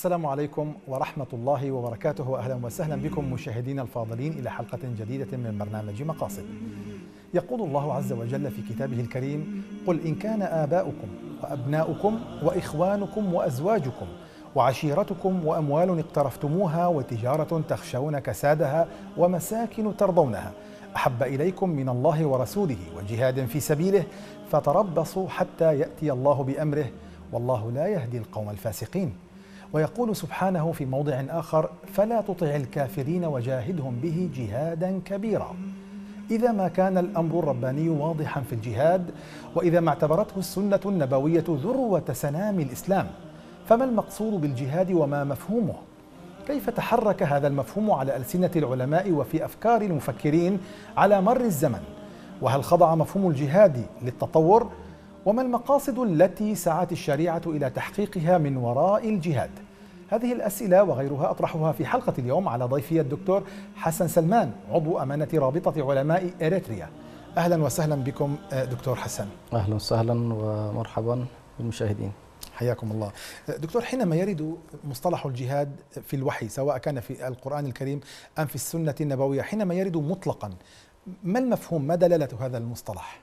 السلام عليكم ورحمة الله وبركاته أهلا وسهلا بكم مشاهدينا الفاضلين إلى حلقة جديدة من برنامج مقاصد يقول الله عز وجل في كتابه الكريم قل إن كان آباؤكم وأبناؤكم وإخوانكم وأزواجكم وعشيرتكم وأموال اقترفتموها وتجارة تخشون كسادها ومساكن ترضونها أحب إليكم من الله ورسوله وجهاد في سبيله فتربصوا حتى يأتي الله بأمره والله لا يهدي القوم الفاسقين ويقول سبحانه في موضع آخر فلا تطع الكافرين وجاهدهم به جهادا كبيرا إذا ما كان الأمر الرباني واضحا في الجهاد وإذا ما اعتبرته السنة النبوية ذروة سنام الإسلام فما المقصود بالجهاد وما مفهومه؟ كيف تحرك هذا المفهوم على ألسنة العلماء وفي أفكار المفكرين على مر الزمن؟ وهل خضع مفهوم الجهاد للتطور؟ وما المقاصد التي سعت الشريعة إلى تحقيقها من وراء الجهاد؟ هذه الأسئلة وغيرها أطرحها في حلقة اليوم على ضيفي الدكتور حسن سلمان عضو أمانة رابطة علماء إريتريا أهلا وسهلا بكم آه، دكتور حسن أهلا وسهلا ومرحبا بالمشاهدين حياكم الله آه، دكتور حينما يرد مصطلح الجهاد في الوحي سواء كان في القرآن الكريم أم في السنة النبوية حينما يرد مطلقا ما المفهوم ما دلالة هذا المصطلح؟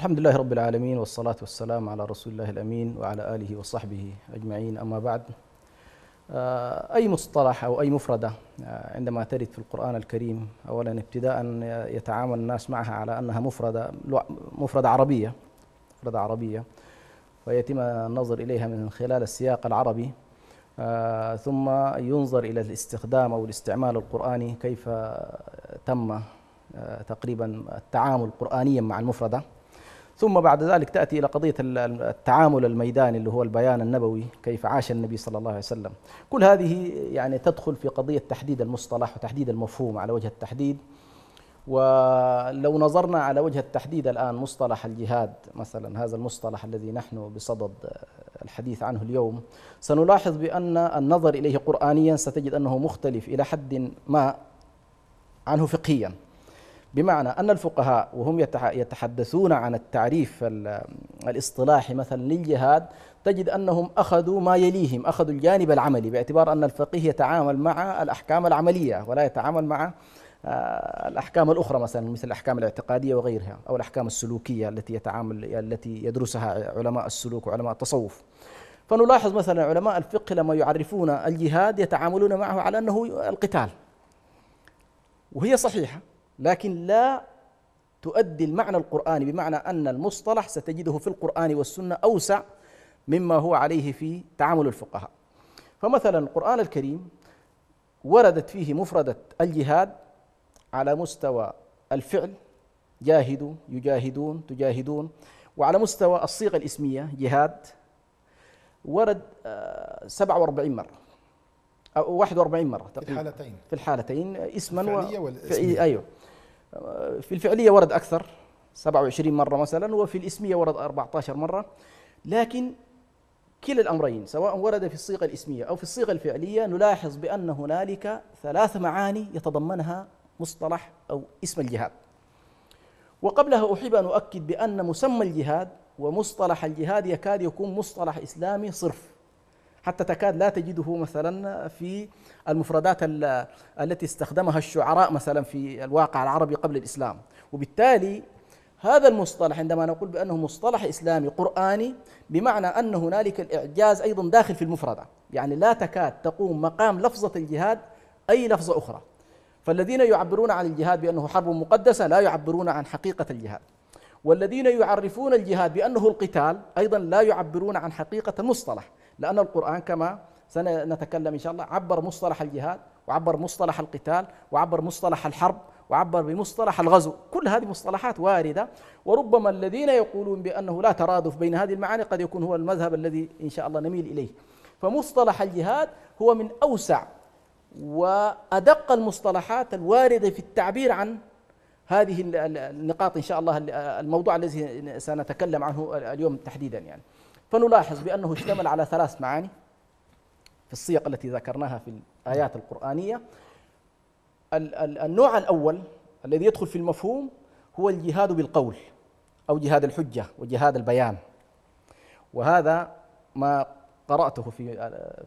الحمد لله رب العالمين والصلاة والسلام على رسول الله الأمين وعلى آله وصحبه أجمعين أما بعد آه، أي مصطلح أو أي مفردة آه، عندما ترد في القرآن الكريم أولا ابتداء آه، يتعامل الناس معها على أنها مفردة مفردة عربية مفردة عربية ويتم النظر إليها من خلال السياق العربي ثم ينظر إلى الاستخدام أو الاستعمال القرآني كيف تم تقريبا التعامل قرآنيا مع المفردة ثم بعد ذلك تأتي إلى قضية التعامل الميداني اللي هو البيان النبوي كيف عاش النبي صلى الله عليه وسلم كل هذه يعني تدخل في قضية تحديد المصطلح وتحديد المفهوم على وجه التحديد ولو نظرنا على وجه التحديد الآن مصطلح الجهاد مثلا هذا المصطلح الذي نحن بصدد الحديث عنه اليوم سنلاحظ بأن النظر إليه قرآنيا ستجد أنه مختلف إلى حد ما عنه فقهيا بمعنى أن الفقهاء وهم يتحدثون عن التعريف الاصطلاحي مثلا للجهاد تجد أنهم أخذوا ما يليهم أخذوا الجانب العملي باعتبار أن الفقيه يتعامل مع الأحكام العملية ولا يتعامل مع آه، الأحكام الأخرى مثلا مثل الأحكام الاعتقادية وغيرها أو الأحكام السلوكية التي يتعامل التي يدرسها علماء السلوك وعلماء التصوف فنلاحظ مثلا علماء الفقه لما يعرفون الجهاد يتعاملون معه على أنه القتال وهي صحيحة لكن لا تؤدي المعنى القرآني بمعنى أن المصطلح ستجده في القرآن والسنة أوسع مما هو عليه في تعامل الفقهاء فمثلا القرآن الكريم وردت فيه مفردة الجهاد على مستوى الفعل جاهدوا يجاهدون تجاهدون وعلى مستوى الصيغة الإسمية جهاد ورد 47 آه، مرة أو 41 مرة تقريبا في الحالتين في الحالتين اسما و... والإسمية أيوه في الفعلية ورد أكثر 27 مرة مثلا وفي الاسمية ورد 14 مرة لكن كلا الأمرين سواء ورد في الصيغة الاسمية أو في الصيغة الفعلية نلاحظ بأن هنالك ثلاث معاني يتضمنها مصطلح أو اسم الجهاد وقبلها أحب أن أؤكد بأن مسمى الجهاد ومصطلح الجهاد يكاد يكون مصطلح إسلامي صرف حتى تكاد لا تجده مثلا في المفردات التي استخدمها الشعراء مثلا في الواقع العربي قبل الإسلام وبالتالي هذا المصطلح عندما نقول بأنه مصطلح إسلامي قرآني بمعنى أن هنالك الإعجاز أيضا داخل في المفردة يعني لا تكاد تقوم مقام لفظة الجهاد أي لفظة أخرى فالذين يعبرون عن الجهاد بأنه حرب مقدسة لا يعبرون عن حقيقة الجهاد والذين يعرفون الجهاد بأنه القتال أيضا لا يعبرون عن حقيقة المصطلح لأن القرآن كما سنتكلم إن شاء الله عبر مصطلح الجهاد وعبر مصطلح القتال وعبر مصطلح الحرب وعبر بمصطلح الغزو كل هذه مصطلحات واردة وربما الذين يقولون بأنه لا ترادف بين هذه المعاني قد يكون هو المذهب الذي إن شاء الله نميل إليه فمصطلح الجهاد هو من أوسع وأدق المصطلحات الواردة في التعبير عن هذه النقاط إن شاء الله الموضوع الذي سنتكلم عنه اليوم تحديدا يعني فنلاحظ بأنه اشتمل على ثلاث معاني في السياق التي ذكرناها في الآيات القرآنية النوع الأول الذي يدخل في المفهوم هو الجهاد بالقول أو جهاد الحجة وجهاد البيان وهذا ما قرأته في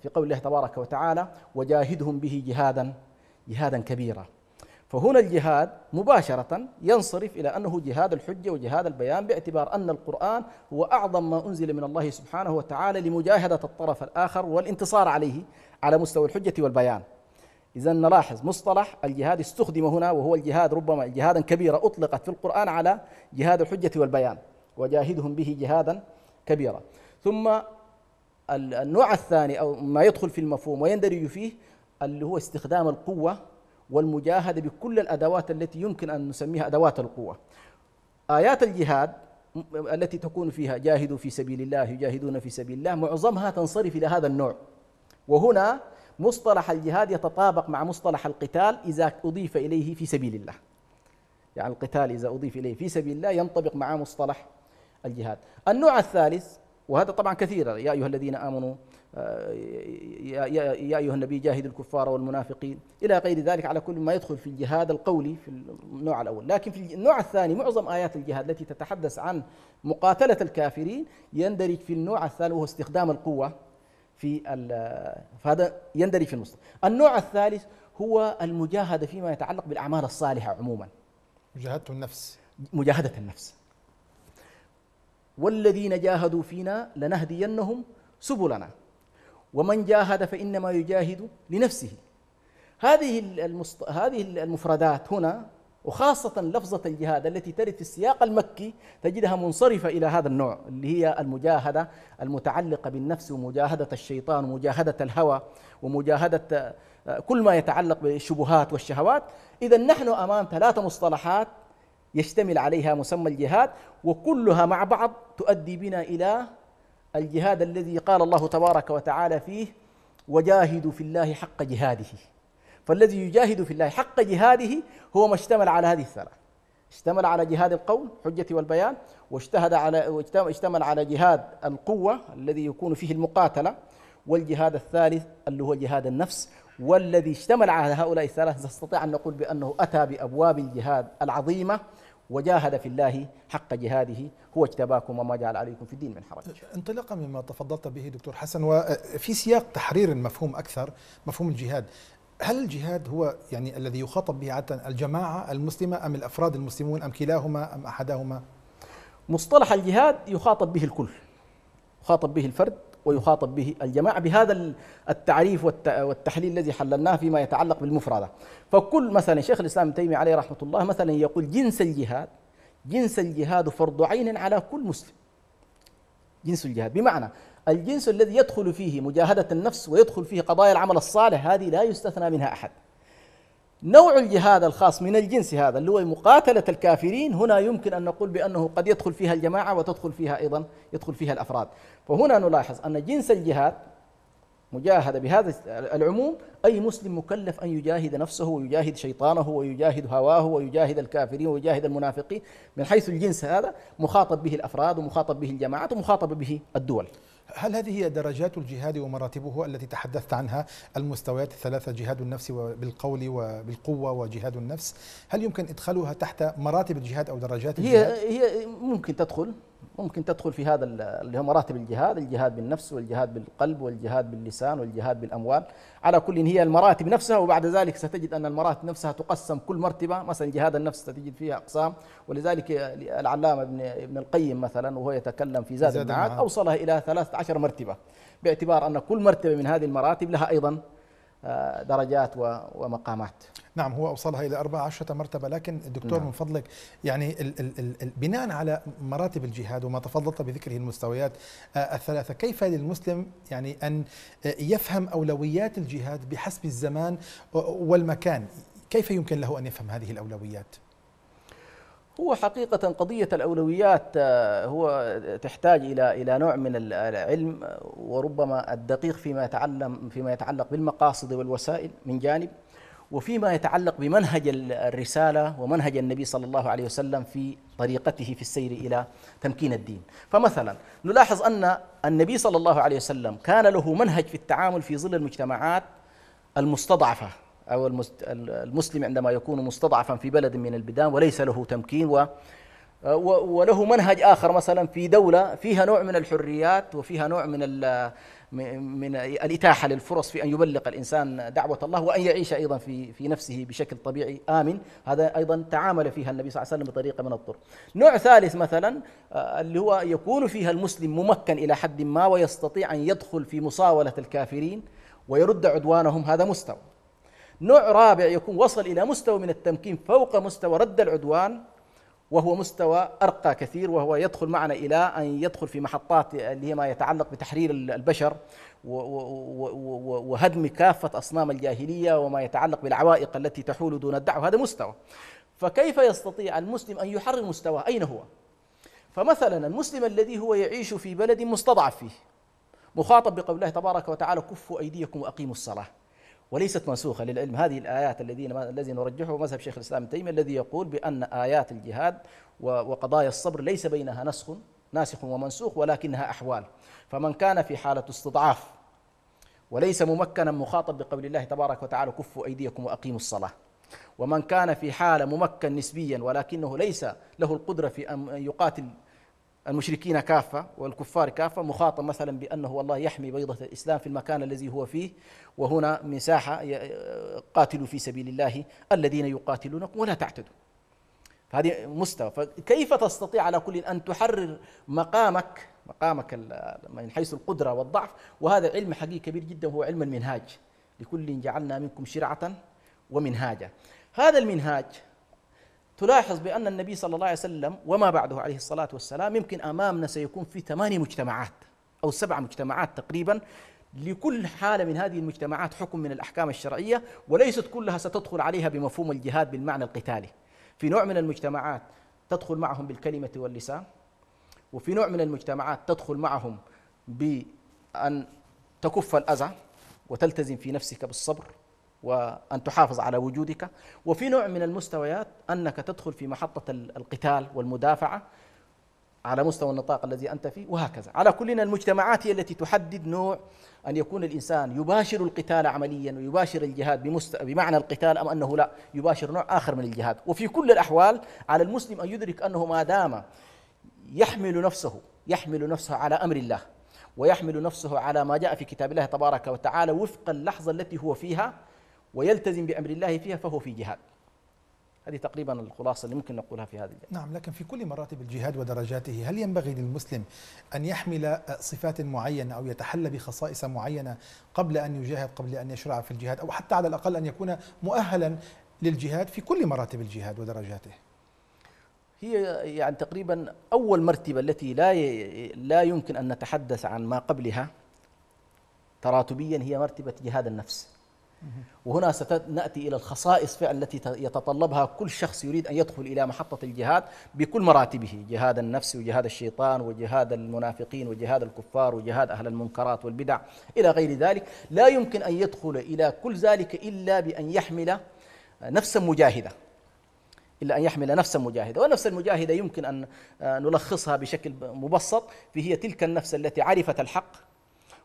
في قول الله تبارك وتعالى وجاهدهم به جهادا جهادا كبيرا فهنا الجهاد مباشرة ينصرف إلى أنه جهاد الحجة وجهاد البيان باعتبار أن القرآن هو أعظم ما أنزل من الله سبحانه وتعالى لمجاهدة الطرف الآخر والانتصار عليه على مستوى الحجة والبيان إذا نلاحظ مصطلح الجهاد استخدم هنا وهو الجهاد ربما جهادا كبيرا أطلقت في القرآن على جهاد الحجة والبيان وجاهدهم به جهادا كبيرا ثم النوع الثاني أو ما يدخل في المفهوم ويندرج فيه اللي هو استخدام القوة والمجاهدة بكل الأدوات التي يمكن أن نسميها أدوات القوة آيات الجهاد التي تكون فيها جاهدوا في سبيل الله يجاهدون في سبيل الله معظمها تنصرف إلى هذا النوع وهنا مصطلح الجهاد يتطابق مع مصطلح القتال إذا أضيف إليه في سبيل الله يعني القتال إذا أضيف إليه في سبيل الله ينطبق مع مصطلح الجهاد النوع الثالث وهذا طبعا كثير يا أيها الذين آمنوا يا أيها النبي جاهد الكفار والمنافقين إلى غير ذلك على كل ما يدخل في الجهاد القولي في النوع الأول لكن في النوع الثاني معظم آيات الجهاد التي تتحدث عن مقاتلة الكافرين يندرج في النوع الثاني وهو استخدام القوة في فهذا يندرج في النص النوع الثالث هو المجاهدة فيما يتعلق بالأعمال الصالحة عموما مجاهدة النفس مجاهدة النفس والذين جاهدوا فينا لنهدينهم سبلنا ومن جاهد فإنما يجاهد لنفسه هذه المصط... هذه المفردات هنا وخاصة لفظة الجهاد التي ترد في السياق المكي تجدها منصرفة إلى هذا النوع اللي هي المجاهدة المتعلقة بالنفس ومجاهدة الشيطان ومجاهدة الهوى ومجاهدة آه، كل ما يتعلق بالشبهات والشهوات إذا نحن أمام ثلاثة مصطلحات يشتمل عليها مسمى الجهاد وكلها مع بعض تؤدي بنا إلى الجهاد الذي قال الله تبارك وتعالى فيه وجاهدوا في الله حق جهاده فالذي يجاهد في الله حق جهاده هو ما اشتمل على هذه الثلاث اشتمل على جهاد القول حجة والبيان واجتهد على اشتمل على جهاد القوة الذي يكون فيه المقاتلة والجهاد الثالث اللي هو جهاد النفس والذي اشتمل على هؤلاء الثلاثة نستطيع أن نقول بأنه أتى بأبواب الجهاد العظيمة وجاهد في الله حق جهاده هو اجتباكم وما جعل عليكم في الدين من حرج انطلاقا مما تفضلت به دكتور حسن وفي سياق تحرير المفهوم أكثر مفهوم الجهاد هل الجهاد هو يعني الذي يخاطب به عادة الجماعة المسلمة أم الأفراد المسلمون أم كلاهما أم أحدهما مصطلح الجهاد يخاطب به الكل يخاطب به الفرد ويخاطب به الجماعة بهذا التعريف والتحليل الذي حللناه فيما يتعلق بالمفردة فكل مثلا شيخ الإسلام ابن تيمية عليه رحمة الله مثلا يقول جنس الجهاد جنس الجهاد فرض عين على كل مسلم جنس الجهاد بمعنى الجنس الذي يدخل فيه مجاهدة النفس ويدخل فيه قضايا العمل الصالح هذه لا يستثنى منها أحد نوع الجهاد الخاص من الجنس هذا اللي هو مقاتلة الكافرين هنا يمكن أن نقول بأنه قد يدخل فيها الجماعة وتدخل فيها أيضا يدخل فيها الأفراد فهنا نلاحظ أن جنس الجهاد مجاهدة بهذا العموم أي مسلم مكلف أن يجاهد نفسه ويجاهد شيطانه ويجاهد هواه ويجاهد الكافرين ويجاهد المنافقين من حيث الجنس هذا مخاطب به الأفراد ومخاطب به الجماعات ومخاطب به الدول هل هذه هي درجات الجهاد ومراتبه التي تحدثت عنها المستويات الثلاثة جهاد النفس بالقول وبالقوة وجهاد النفس هل يمكن إدخالها تحت مراتب الجهاد أو درجات الجهاد؟ هي, هي ممكن تدخل ممكن تدخل في هذا اللي هو مراتب الجهاد الجهاد بالنفس والجهاد بالقلب والجهاد باللسان والجهاد بالأموال على كل هي المراتب نفسها وبعد ذلك ستجد أن المراتب نفسها تقسم كل مرتبة مثلا جهاد النفس ستجد فيها أقسام ولذلك العلامة ابن القيم مثلا وهو يتكلم في زاد المعاد أوصلها إلى 13 مرتبة باعتبار أن كل مرتبة من هذه المراتب لها أيضا آه، درجات ومقامات نعم هو أوصلها إلى 14 مرتبة لكن الدكتور نعم. من فضلك يعني ال ال ال ال بناء على مراتب الجهاد وما تفضلت بذكره المستويات آه، الثلاثة كيف للمسلم يعني أن آه، يفهم أولويات الجهاد بحسب الزمان والمكان كيف يمكن له أن يفهم هذه الأولويات؟ هو حقيقة قضية الأولويات آه، هو تحتاج إلى إلى نوع من العلم وربما الدقيق فيما يتعلم فيما يتعلق بالمقاصد والوسائل من جانب وفيما يتعلق بمنهج الرسالة ومنهج النبي صلى الله عليه وسلم في طريقته في السير إلى تمكين الدين فمثلا نلاحظ أن النبي صلى الله عليه وسلم كان له منهج في التعامل في ظل المجتمعات المستضعفة أو المسلم عندما يكون مستضعفا في بلد من البلدان وليس له تمكين و وله منهج آخر مثلا في دولة فيها نوع من الحريات وفيها نوع من من الإتاحة للفرص في أن يبلغ الإنسان دعوة الله وأن يعيش أيضا في في نفسه بشكل طبيعي آمن هذا أيضا تعامل فيها النبي صلى الله عليه وسلم بطريقة من الطرق نوع ثالث مثلا آه، اللي هو يكون فيها المسلم ممكن إلى حد ما ويستطيع أن يدخل في مصاولة الكافرين ويرد عدوانهم هذا مستوى نوع رابع يكون وصل إلى مستوى من التمكين فوق مستوى رد العدوان وهو مستوى أرقى كثير وهو يدخل معنا إلى أن يدخل في محطات اللي هي ما يتعلق بتحرير البشر وهدم كافة أصنام الجاهلية وما يتعلق بالعوائق التي تحول دون الدعوة هذا مستوى فكيف يستطيع المسلم أن يحرر مستواه أين هو؟ فمثلا المسلم الذي هو يعيش في بلد مستضعف فيه مخاطب بقول الله تبارك وتعالى كفوا أيديكم وأقيموا الصلاة وليست منسوخة للعلم هذه الآيات الذين الذي نرجحه مذهب شيخ الإسلام ابن تيمية الذي يقول بأن آيات الجهاد وقضايا الصبر ليس بينها نسخ ناسخ ومنسوخ ولكنها أحوال فمن كان في حالة استضعاف وليس ممكنا مخاطب بقول الله تبارك وتعالى كفوا أيديكم وأقيموا الصلاة ومن كان في حالة ممكن نسبيا ولكنه ليس له القدرة في أن يقاتل المشركين كافة والكفار كافة مخاطب مثلا بأنه والله يحمي بيضة الإسلام في المكان الذي هو فيه وهنا مساحة قاتلوا في سبيل الله الذين يقاتلونكم ولا تعتدوا هذه مستوى فكيف تستطيع على كل أن تحرر مقامك مقامك من حيث القدرة والضعف وهذا علم حقيقي كبير جدا هو علم المنهاج لكل جعلنا منكم شرعة ومنهاجا هذا المنهاج تلاحظ بأن النبي صلى الله عليه وسلم وما بعده عليه الصلاة والسلام يمكن أمامنا سيكون في ثمانية مجتمعات أو سبع مجتمعات تقريبا لكل حالة من هذه المجتمعات حكم من الأحكام الشرعية وليست كلها ستدخل عليها بمفهوم الجهاد بالمعنى القتالي في نوع من المجتمعات تدخل معهم بالكلمة واللسان وفي نوع من المجتمعات تدخل معهم بأن تكف الأذى وتلتزم في نفسك بالصبر وأن تحافظ على وجودك وفي نوع من المستويات أنك تدخل في محطة القتال والمدافعة على مستوى النطاق الذي أنت فيه وهكذا على كلنا المجتمعات هي التي تحدد نوع أن يكون الإنسان يباشر القتال عمليا ويباشر الجهاد بمست... بمعنى القتال أم أنه لا يباشر نوع آخر من الجهاد وفي كل الأحوال على المسلم أن يدرك أنه ما دام يحمل نفسه يحمل نفسه على أمر الله ويحمل نفسه على ما جاء في كتاب الله تبارك وتعالى وفق اللحظة التي هو فيها ويلتزم بأمر الله فيها فهو في جهاد هذه تقريبا الخلاصة اللي ممكن نقولها في هذه نعم لكن في كل مراتب الجهاد ودرجاته هل ينبغي للمسلم أن يحمل صفات معينة أو يتحلى بخصائص معينة قبل أن يجاهد قبل أن يشرع في الجهاد أو حتى على الأقل أن يكون مؤهلا للجهاد في كل مراتب الجهاد ودرجاته هي يعني تقريبا أول مرتبة التي لا لا يمكن أن نتحدث عن ما قبلها تراتبيا هي مرتبة جهاد النفس وهنا ستأتي إلى الخصائص فعلا التي يتطلبها كل شخص يريد أن يدخل إلى محطة الجهاد بكل مراتبه جهاد النفس وجهاد الشيطان وجهاد المنافقين وجهاد الكفار وجهاد أهل المنكرات والبدع إلى غير ذلك لا يمكن أن يدخل إلى كل ذلك إلا بأن يحمل نفسا مجاهدة إلا أن يحمل نفسا مجاهدة والنفس المجاهدة يمكن أن آه، نلخصها بشكل مبسط فهي تلك النفس التي عرفت الحق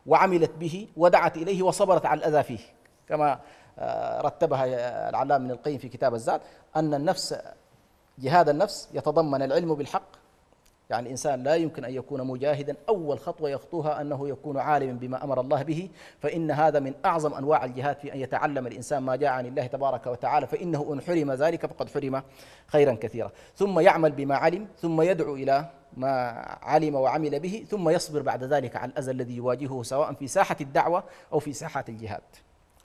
وعملت به ودعت إليه وصبرت على الأذى فيه كما آه، رتبها آه، العلامة ابن القيم في كتاب الزاد أن النفس جهاد النفس يتضمن العلم بالحق يعني الإنسان لا يمكن أن يكون مجاهدا أول خطوة يخطوها أنه يكون عالما بما أمر الله به فإن هذا من أعظم أنواع الجهاد في أن يتعلم الإنسان ما جاء عن الله تبارك وتعالى فإنه إن حرم ذلك فقد حرم خيرا كثيرا ثم يعمل بما علم ثم يدعو إلى ما علم وعمل به ثم يصبر بعد ذلك على الأذى الذي يواجهه سواء في ساحة الدعوة أو في ساحة الجهاد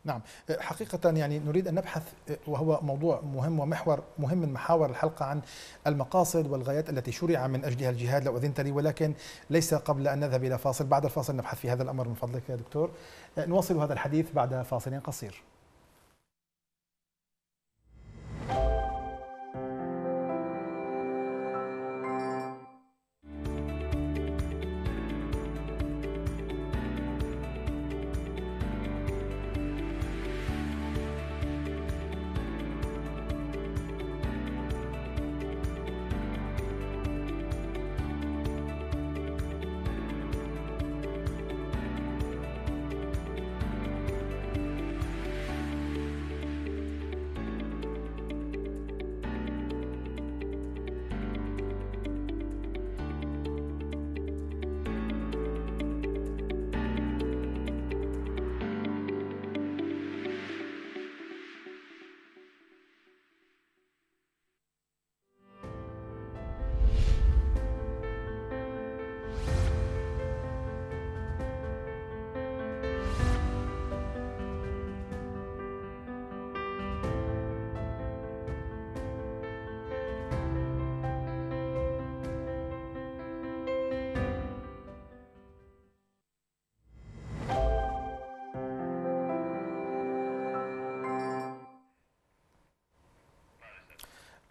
نعم أه، حقيقة يعني نريد أن نبحث أه، وهو موضوع مهم ومحور مهم من محاور الحلقة عن المقاصد والغايات التي شرع من أجلها الجهاد لو أذنت لي ولكن ليس قبل أن نذهب إلى فاصل بعد الفاصل نبحث في هذا الأمر من فضلك يا دكتور أه، نواصل هذا الحديث بعد فاصل قصير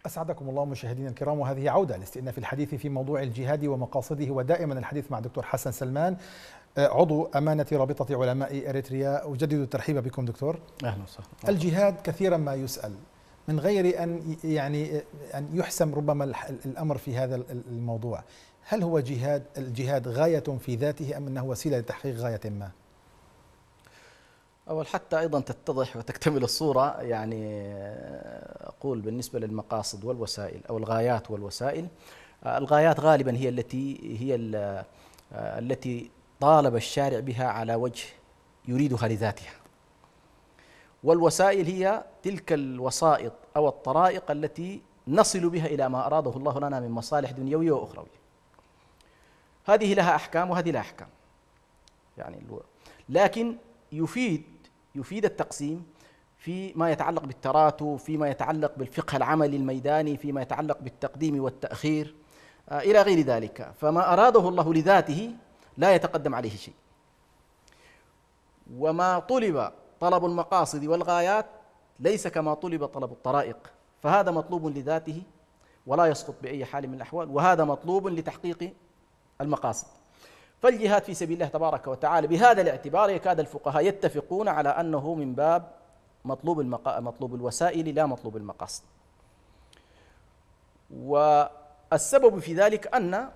أسعدكم الله مشاهدينا الكرام وهذه عودة لاستئناف الحديث في موضوع الجهاد ومقاصده ودائما الحديث مع الدكتور حسن سلمان آه، عضو أمانة رابطة علماء أريتريا أجدد الترحيب بكم دكتور أهلا وسهلا الجهاد كثيرا ما يسأل من غير أن يعني أن يحسم ربما الأمر في هذا الموضوع هل هو جهاد الجهاد غاية في ذاته أم أنه وسيلة لتحقيق غاية ما؟ أول حتى أيضا تتضح وتكتمل الصورة يعني آه، أقول بالنسبة للمقاصد والوسائل أو الغايات والوسائل آه، الغايات غالبا هي التي هي آه، التي طالب الشارع بها على وجه يريدها لذاتها والوسائل هي تلك الوسائط أو الطرائق التي نصل بها إلى ما أراده الله لنا من مصالح دنيوية وأخروية هذه لها أحكام وهذه لها أحكام يعني لكن يفيد يفيد التقسيم فيما يتعلق بالتراتب فيما يتعلق بالفقه العملي الميداني فيما يتعلق بالتقديم والتأخير آه، إلى غير ذلك فما أراده الله لذاته لا يتقدم عليه شيء وما طلب طلب المقاصد والغايات ليس كما طلب طلب الطرائق فهذا مطلوب لذاته ولا يسقط بأي حال من الأحوال وهذا مطلوب لتحقيق المقاصد فالجهاد في سبيل الله تبارك وتعالى بهذا الاعتبار يكاد الفقهاء يتفقون على أنه من باب مطلوب المقا... مطلوب الوسائل لا مطلوب المقاصد والسبب في ذلك أن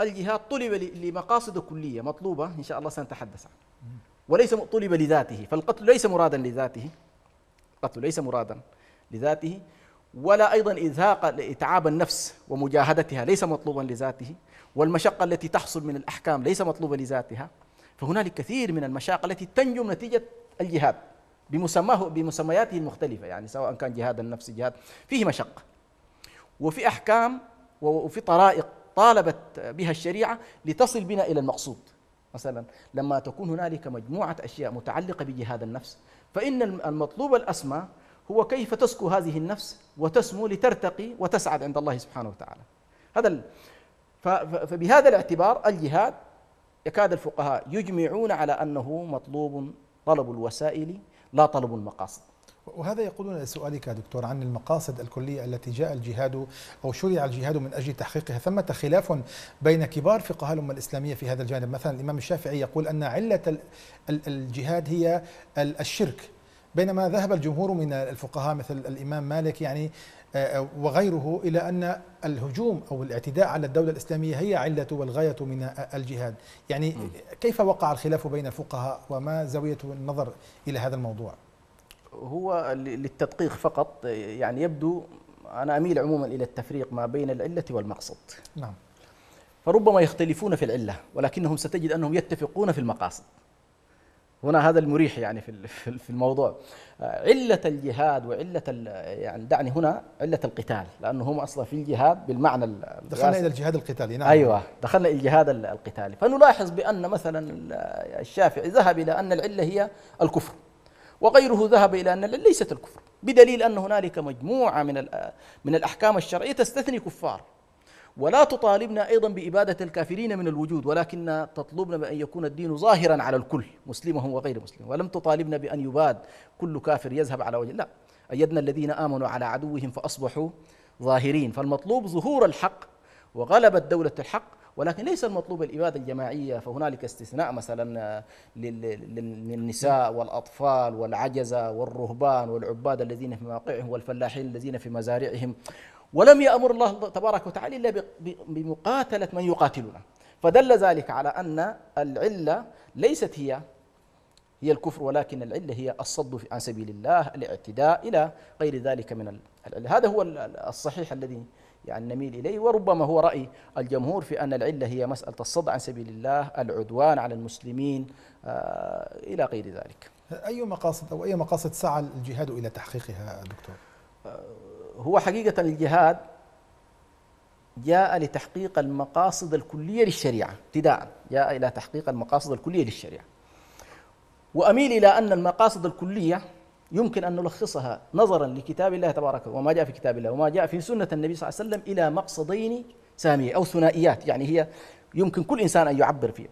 الجهاد طلب لمقاصد كلية مطلوبة إن شاء الله سنتحدث عنها وليس طلب لذاته فالقتل ليس مرادا لذاته القتل ليس مرادا لذاته ولا أيضا إذهاق لإتعاب النفس ومجاهدتها ليس مطلوبا لذاته والمشقة التي تحصل من الأحكام ليس مطلوبة لذاتها فهنالك كثير من المشاق التي تنجم نتيجة الجهاد بمسماه بمسمياته المختلفة يعني سواء كان جهاد النفس جهاد فيه مشقة وفي أحكام وفي طرائق طالبت بها الشريعة لتصل بنا إلى المقصود مثلا لما تكون هنالك مجموعة أشياء متعلقة بجهاد النفس فإن المطلوب الأسمى هو كيف تزكو هذه النفس وتسمو لترتقي وتسعد عند الله سبحانه وتعالى هذا فبهذا الاعتبار الجهاد يكاد الفقهاء يجمعون على انه مطلوب طلب الوسائل لا طلب المقاصد وهذا يقودنا لسؤالك دكتور عن المقاصد الكلية التي جاء الجهاد أو شرع الجهاد من أجل تحقيقها ثمة خلاف بين كبار فقهاء الأمة الإسلامية في هذا الجانب مثلا الإمام الشافعي يقول أن علة الجهاد هي الشرك بينما ذهب الجمهور من الفقهاء مثل الإمام مالك يعني آه، وغيره إلى أن الهجوم أو الاعتداء على الدولة الإسلامية هي علة والغاية من الجهاد يعني كيف وقع الخلاف بين الفقهاء وما زاوية النظر إلى هذا الموضوع هو للتدقيق فقط يعني يبدو أنا أميل عموما إلى التفريق ما بين العلة والمقصد نعم فربما يختلفون في العلة ولكنهم ستجد أنهم يتفقون في المقاصد هنا هذا المريح يعني في في الموضوع آه، علة الجهاد وعلة يعني دعني هنا علة القتال لأنه هم أصلا في الجهاد بالمعنى دخلنا إلى الجهاد القتالي نعم أيوه دخلنا إلى الجهاد القتالي فنلاحظ بأن مثلا الشافعي ذهب إلى أن العلة هي الكفر وغيره ذهب إلى أن ليست الكفر بدليل أن هنالك مجموعة من من الأحكام الشرعية تستثني كفار ولا تطالبنا أيضا بإبادة الكافرين من الوجود ولكن تطلبنا بأن يكون الدين ظاهرا على الكل مسلمهم وغير مسلم ولم تطالبنا بأن يباد كل كافر يذهب على وجه لا أيدنا الذين آمنوا على عدوهم فأصبحوا ظاهرين فالمطلوب ظهور الحق وغلبة دولة الحق ولكن ليس المطلوب الإبادة الجماعية فهنالك استثناء مثلا للنساء والأطفال والعجزة والرهبان والعباد الذين في مواقعهم والفلاحين الذين في مزارعهم ولم يأمر الله تبارك وتعالى إلا بمقاتلة من يقاتلنا فدل ذلك على أن العلة ليست هي هي الكفر ولكن العلة هي الصد عن سبيل الله الاعتداء إلى غير ذلك من العلة هذا هو الصحيح الذي يعني نميل إليه وربما هو رأي الجمهور في أن العلة هي مسألة الصد عن سبيل الله العدوان على المسلمين آه، إلى غير ذلك أي مقاصد أو أي مقاصد سعى الجهاد إلى تحقيقها دكتور؟ آه، هو حقيقة الجهاد جاء لتحقيق المقاصد الكلية للشريعة ابتداء جاء إلى تحقيق المقاصد الكلية للشريعة وأميل إلى أن المقاصد الكلية يمكن أن نلخصها نظرا لكتاب الله تبارك وما جاء في كتاب الله وما جاء في سنة النبي صلى الله عليه وسلم إلى مقصدين سامية أو ثنائيات يعني هي يمكن كل إنسان أن يعبر فيها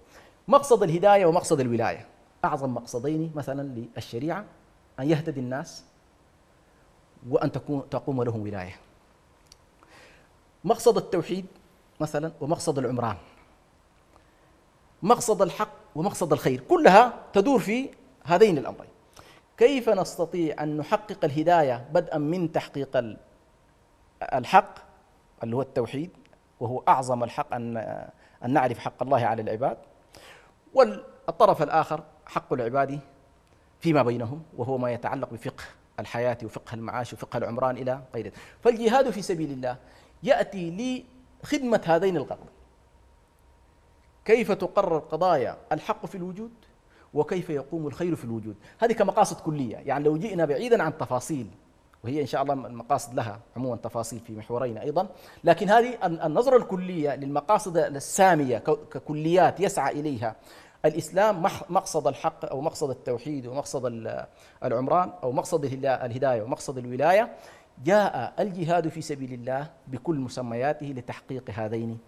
مقصد الهداية ومقصد الولاية أعظم مقصدين مثلا للشريعة أن يهتدي الناس وأن تكون تقوم لهم ولاية مقصد التوحيد مثلا ومقصد العمران مقصد الحق ومقصد الخير كلها تدور في هذين الأمرين كيف نستطيع أن نحقق الهداية بدءا من تحقيق الحق اللي هو التوحيد وهو أعظم الحق أن أن نعرف حق الله على العباد والطرف الآخر حق العباد فيما بينهم وهو ما يتعلق بفقه الحياة وفقه المعاش وفقه العمران إلى غير ذلك فالجهاد في سبيل الله يأتي لخدمة هذين الغرض كيف تقرر قضايا الحق في الوجود وكيف يقوم الخير في الوجود هذه كمقاصد كلية يعني لو جئنا بعيدا عن تفاصيل وهي إن شاء الله المقاصد لها عموما تفاصيل في محورين أيضا لكن هذه النظرة الكلية للمقاصد السامية ككليات يسعى إليها الإسلام مقصد الحق أو مقصد التوحيد ومقصد العمران أو مقصد الهداية ومقصد الولاية جاء الجهاد في سبيل الله بكل مسمياته لتحقيق هذين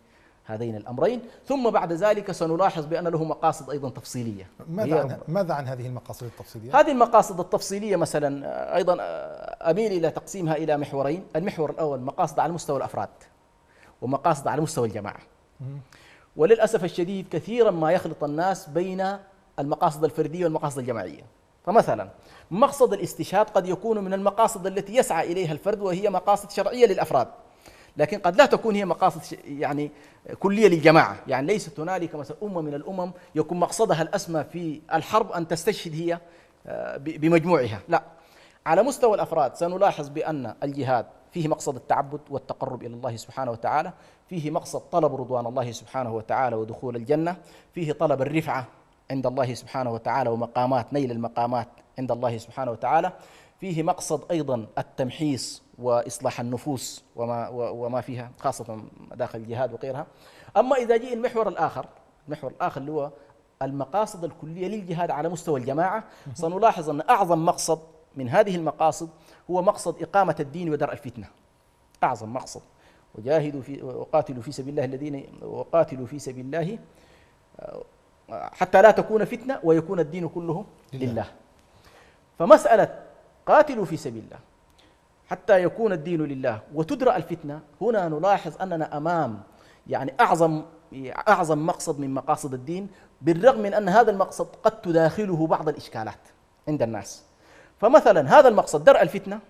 هذين الامرين ثم بعد ذلك سنلاحظ بان له مقاصد ايضا تفصيليه ماذا عن ماذا عن هذه المقاصد التفصيليه هذه المقاصد التفصيليه مثلا آه، ايضا آه، اميل الى تقسيمها الى محورين المحور الاول مقاصد على مستوى الافراد ومقاصد على مستوى الجماعه وللأسف الشديد كثيرا ما يخلط الناس بين المقاصد الفردية والمقاصد الجماعية فمثلا مقصد الاستشهاد قد يكون من المقاصد التي يسعى إليها الفرد وهي مقاصد شرعية للأفراد لكن قد لا تكون هي مقاصد يعني كليه للجماعه، يعني ليست هنالك مثلا امه من الامم يكون مقصدها الاسمى في الحرب ان تستشهد هي آه، بمجموعها، لا. على مستوى الافراد سنلاحظ بان الجهاد فيه مقصد التعبد والتقرب الى الله سبحانه وتعالى، فيه مقصد طلب رضوان الله سبحانه وتعالى ودخول الجنه، فيه طلب الرفعه عند الله سبحانه وتعالى ومقامات نيل المقامات عند الله سبحانه وتعالى، فيه مقصد ايضا التمحيص واصلاح النفوس وما وما فيها خاصه داخل الجهاد وغيرها. اما اذا جئ المحور الاخر، المحور الاخر اللي هو المقاصد الكليه للجهاد على مستوى الجماعه، سنلاحظ ان اعظم مقصد من هذه المقاصد هو مقصد إقامة الدين ودرء الفتنة أعظم مقصد وجاهدوا في وقاتلوا في سبيل الله الذين وقاتلوا في سبيل الله آه، حتى لا تكون فتنة ويكون الدين كله لله, لله. فمسألة قاتلوا في سبيل الله حتى يكون الدين لله وتدرأ الفتنة هنا نلاحظ أننا أمام يعني أعظم أعظم مقصد من مقاصد الدين بالرغم من أن هذا المقصد قد تداخله بعض الإشكالات عند الناس فمثلا هذا المقصد درء الفتنه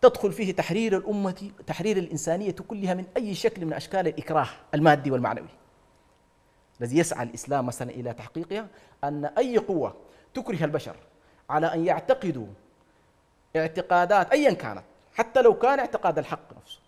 تدخل فيه تحرير الامه تحرير الانسانيه كلها من اي شكل من اشكال الاكراه المادي والمعنوي الذي يسعى الاسلام مثلا الى تحقيقها ان اي قوه تكره البشر على ان يعتقدوا اعتقادات ايا كانت حتى لو كان اعتقاد الحق نفسه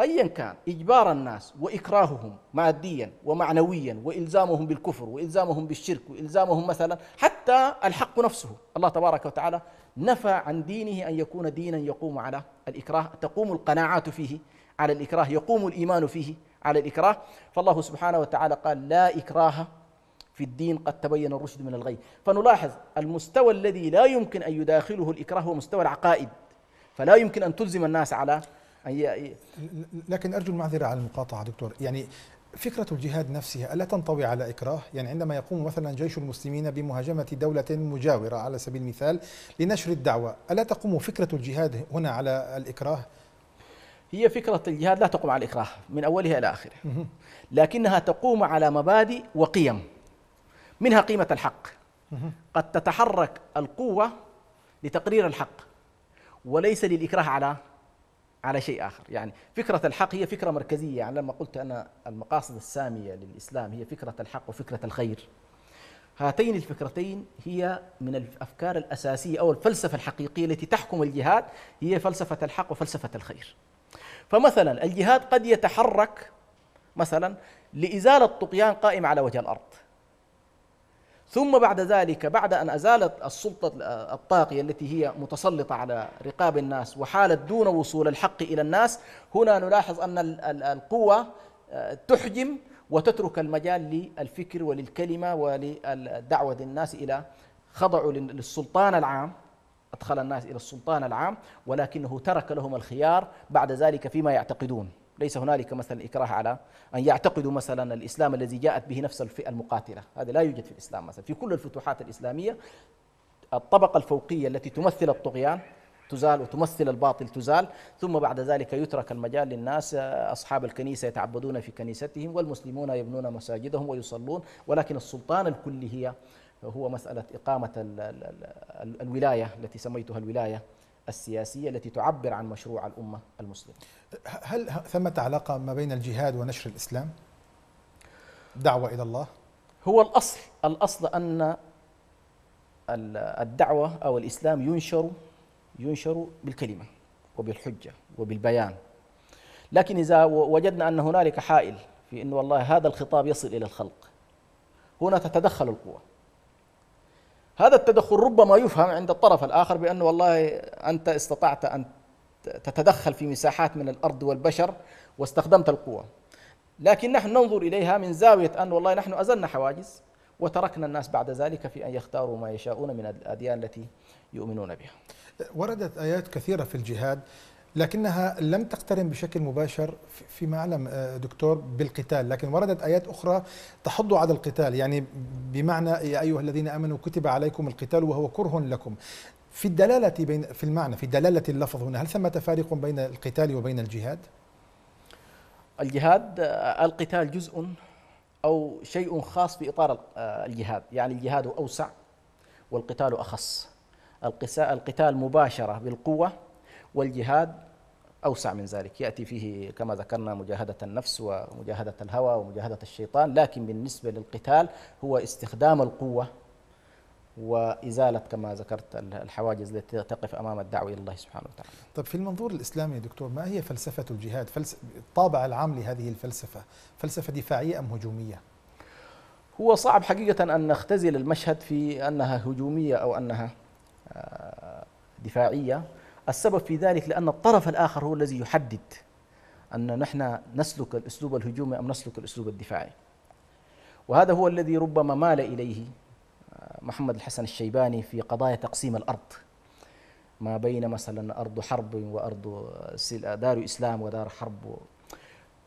ايا كان اجبار الناس واكراههم ماديا ومعنويا والزامهم بالكفر والزامهم بالشرك والزامهم مثلا حتى الحق نفسه الله تبارك وتعالى نفى عن دينه ان يكون دينا يقوم على الاكراه تقوم القناعات فيه على الاكراه يقوم الايمان فيه على الاكراه فالله سبحانه وتعالى قال لا اكراه في الدين قد تبين الرشد من الغي فنلاحظ المستوى الذي لا يمكن ان يداخله الاكراه هو مستوى العقائد فلا يمكن ان تلزم الناس على هي إيه؟ لكن ارجو المعذره على المقاطعه دكتور يعني فكرة الجهاد نفسها ألا تنطوي على إكراه؟ يعني عندما يقوم مثلا جيش المسلمين بمهاجمة دولة مجاورة على سبيل المثال لنشر الدعوة، ألا تقوم فكرة الجهاد هنا على الإكراه؟ هي فكرة الجهاد لا تقوم على الإكراه من أولها إلى آخره لكنها تقوم على مبادئ وقيم منها قيمة الحق قد تتحرك القوة لتقرير الحق وليس للإكراه على على شيء آخر يعني فكرة الحق هي فكرة مركزية يعني لما قلت أنا المقاصد السامية للإسلام هي فكرة الحق وفكرة الخير هاتين الفكرتين هي من الأفكار الأساسية أو الفلسفة الحقيقية التي تحكم الجهاد هي فلسفة الحق وفلسفة الخير فمثلا الجهاد قد يتحرك مثلا لإزالة طغيان قائم على وجه الأرض ثم بعد ذلك بعد أن أزالت السلطة الطاغية التي هي متسلطة على رقاب الناس وحالت دون وصول الحق إلى الناس هنا نلاحظ أن القوة آه، تحجم وتترك المجال للفكر وللكلمة وللدعوة الناس إلى خضعوا للسلطان العام أدخل الناس إلى السلطان العام ولكنه ترك لهم الخيار بعد ذلك فيما يعتقدون ليس هنالك مثلا إكراه على أن يعتقدوا مثلا الإسلام الذي جاءت به نفس الفئة المقاتلة هذا لا يوجد في الإسلام مثلا في كل الفتوحات الإسلامية الطبقة الفوقية التي تمثل الطغيان تزال وتمثل الباطل تزال ثم بعد ذلك يترك المجال للناس أصحاب الكنيسة يتعبدون في كنيستهم والمسلمون يبنون مساجدهم ويصلون ولكن السلطان الكلي هي هو مسألة إقامة الولاية التي سميتها الولاية السياسية التي تعبر عن مشروع الأمة المسلمة هل ثمة علاقة ما بين الجهاد ونشر الإسلام؟ دعوة إلى الله؟ هو الأصل الأصل أن الدعوة أو الإسلام ينشر ينشر بالكلمة وبالحجة وبالبيان لكن إذا وجدنا أن هنالك حائل في أن والله هذا الخطاب يصل إلى الخلق هنا تتدخل القوى هذا التدخل ربما يفهم عند الطرف الآخر بأنه والله أنت استطعت أن تتدخل في مساحات من الأرض والبشر واستخدمت القوة لكن نحن ننظر إليها من زاوية أن والله نحن أزلنا حواجز وتركنا الناس بعد ذلك في أن يختاروا ما يشاءون من الأديان التي يؤمنون بها وردت آيات كثيرة في الجهاد لكنها لم تقترن بشكل مباشر فيما أعلم آه، دكتور بالقتال لكن وردت آيات أخرى تحض على القتال يعني بمعنى يا أيها الذين آمنوا كتب عليكم القتال وهو كره لكم في الدلالة بين في المعنى في دلالة اللفظ هنا هل ثمة فارق بين القتال وبين الجهاد؟ الجهاد آه، القتال جزء أو شيء خاص في إطار آه، الجهاد يعني الجهاد أوسع والقتال أخص القتال مباشرة بالقوة والجهاد أوسع من ذلك يأتي فيه كما ذكرنا مجاهدة النفس ومجاهدة الهوى ومجاهدة الشيطان لكن بالنسبة للقتال هو استخدام القوة وإزالة كما ذكرت الحواجز التي تقف أمام الدعوة إلى الله سبحانه وتعالى طيب في المنظور الإسلامي دكتور ما هي فلسفة الجهاد فلس... الطابع العام لهذه الفلسفة فلسفة دفاعية أم هجومية هو صعب حقيقة أن نختزل المشهد في أنها هجومية أو أنها آه، دفاعية السبب في ذلك لأن الطرف الآخر هو الذي يحدد أن نحن نسلك الأسلوب الهجومي أم نسلك الأسلوب الدفاعي وهذا هو الذي ربما مال إليه آه، محمد الحسن الشيباني في قضايا تقسيم الأرض ما بين مثلا أرض حرب وأرض دار إسلام ودار حرب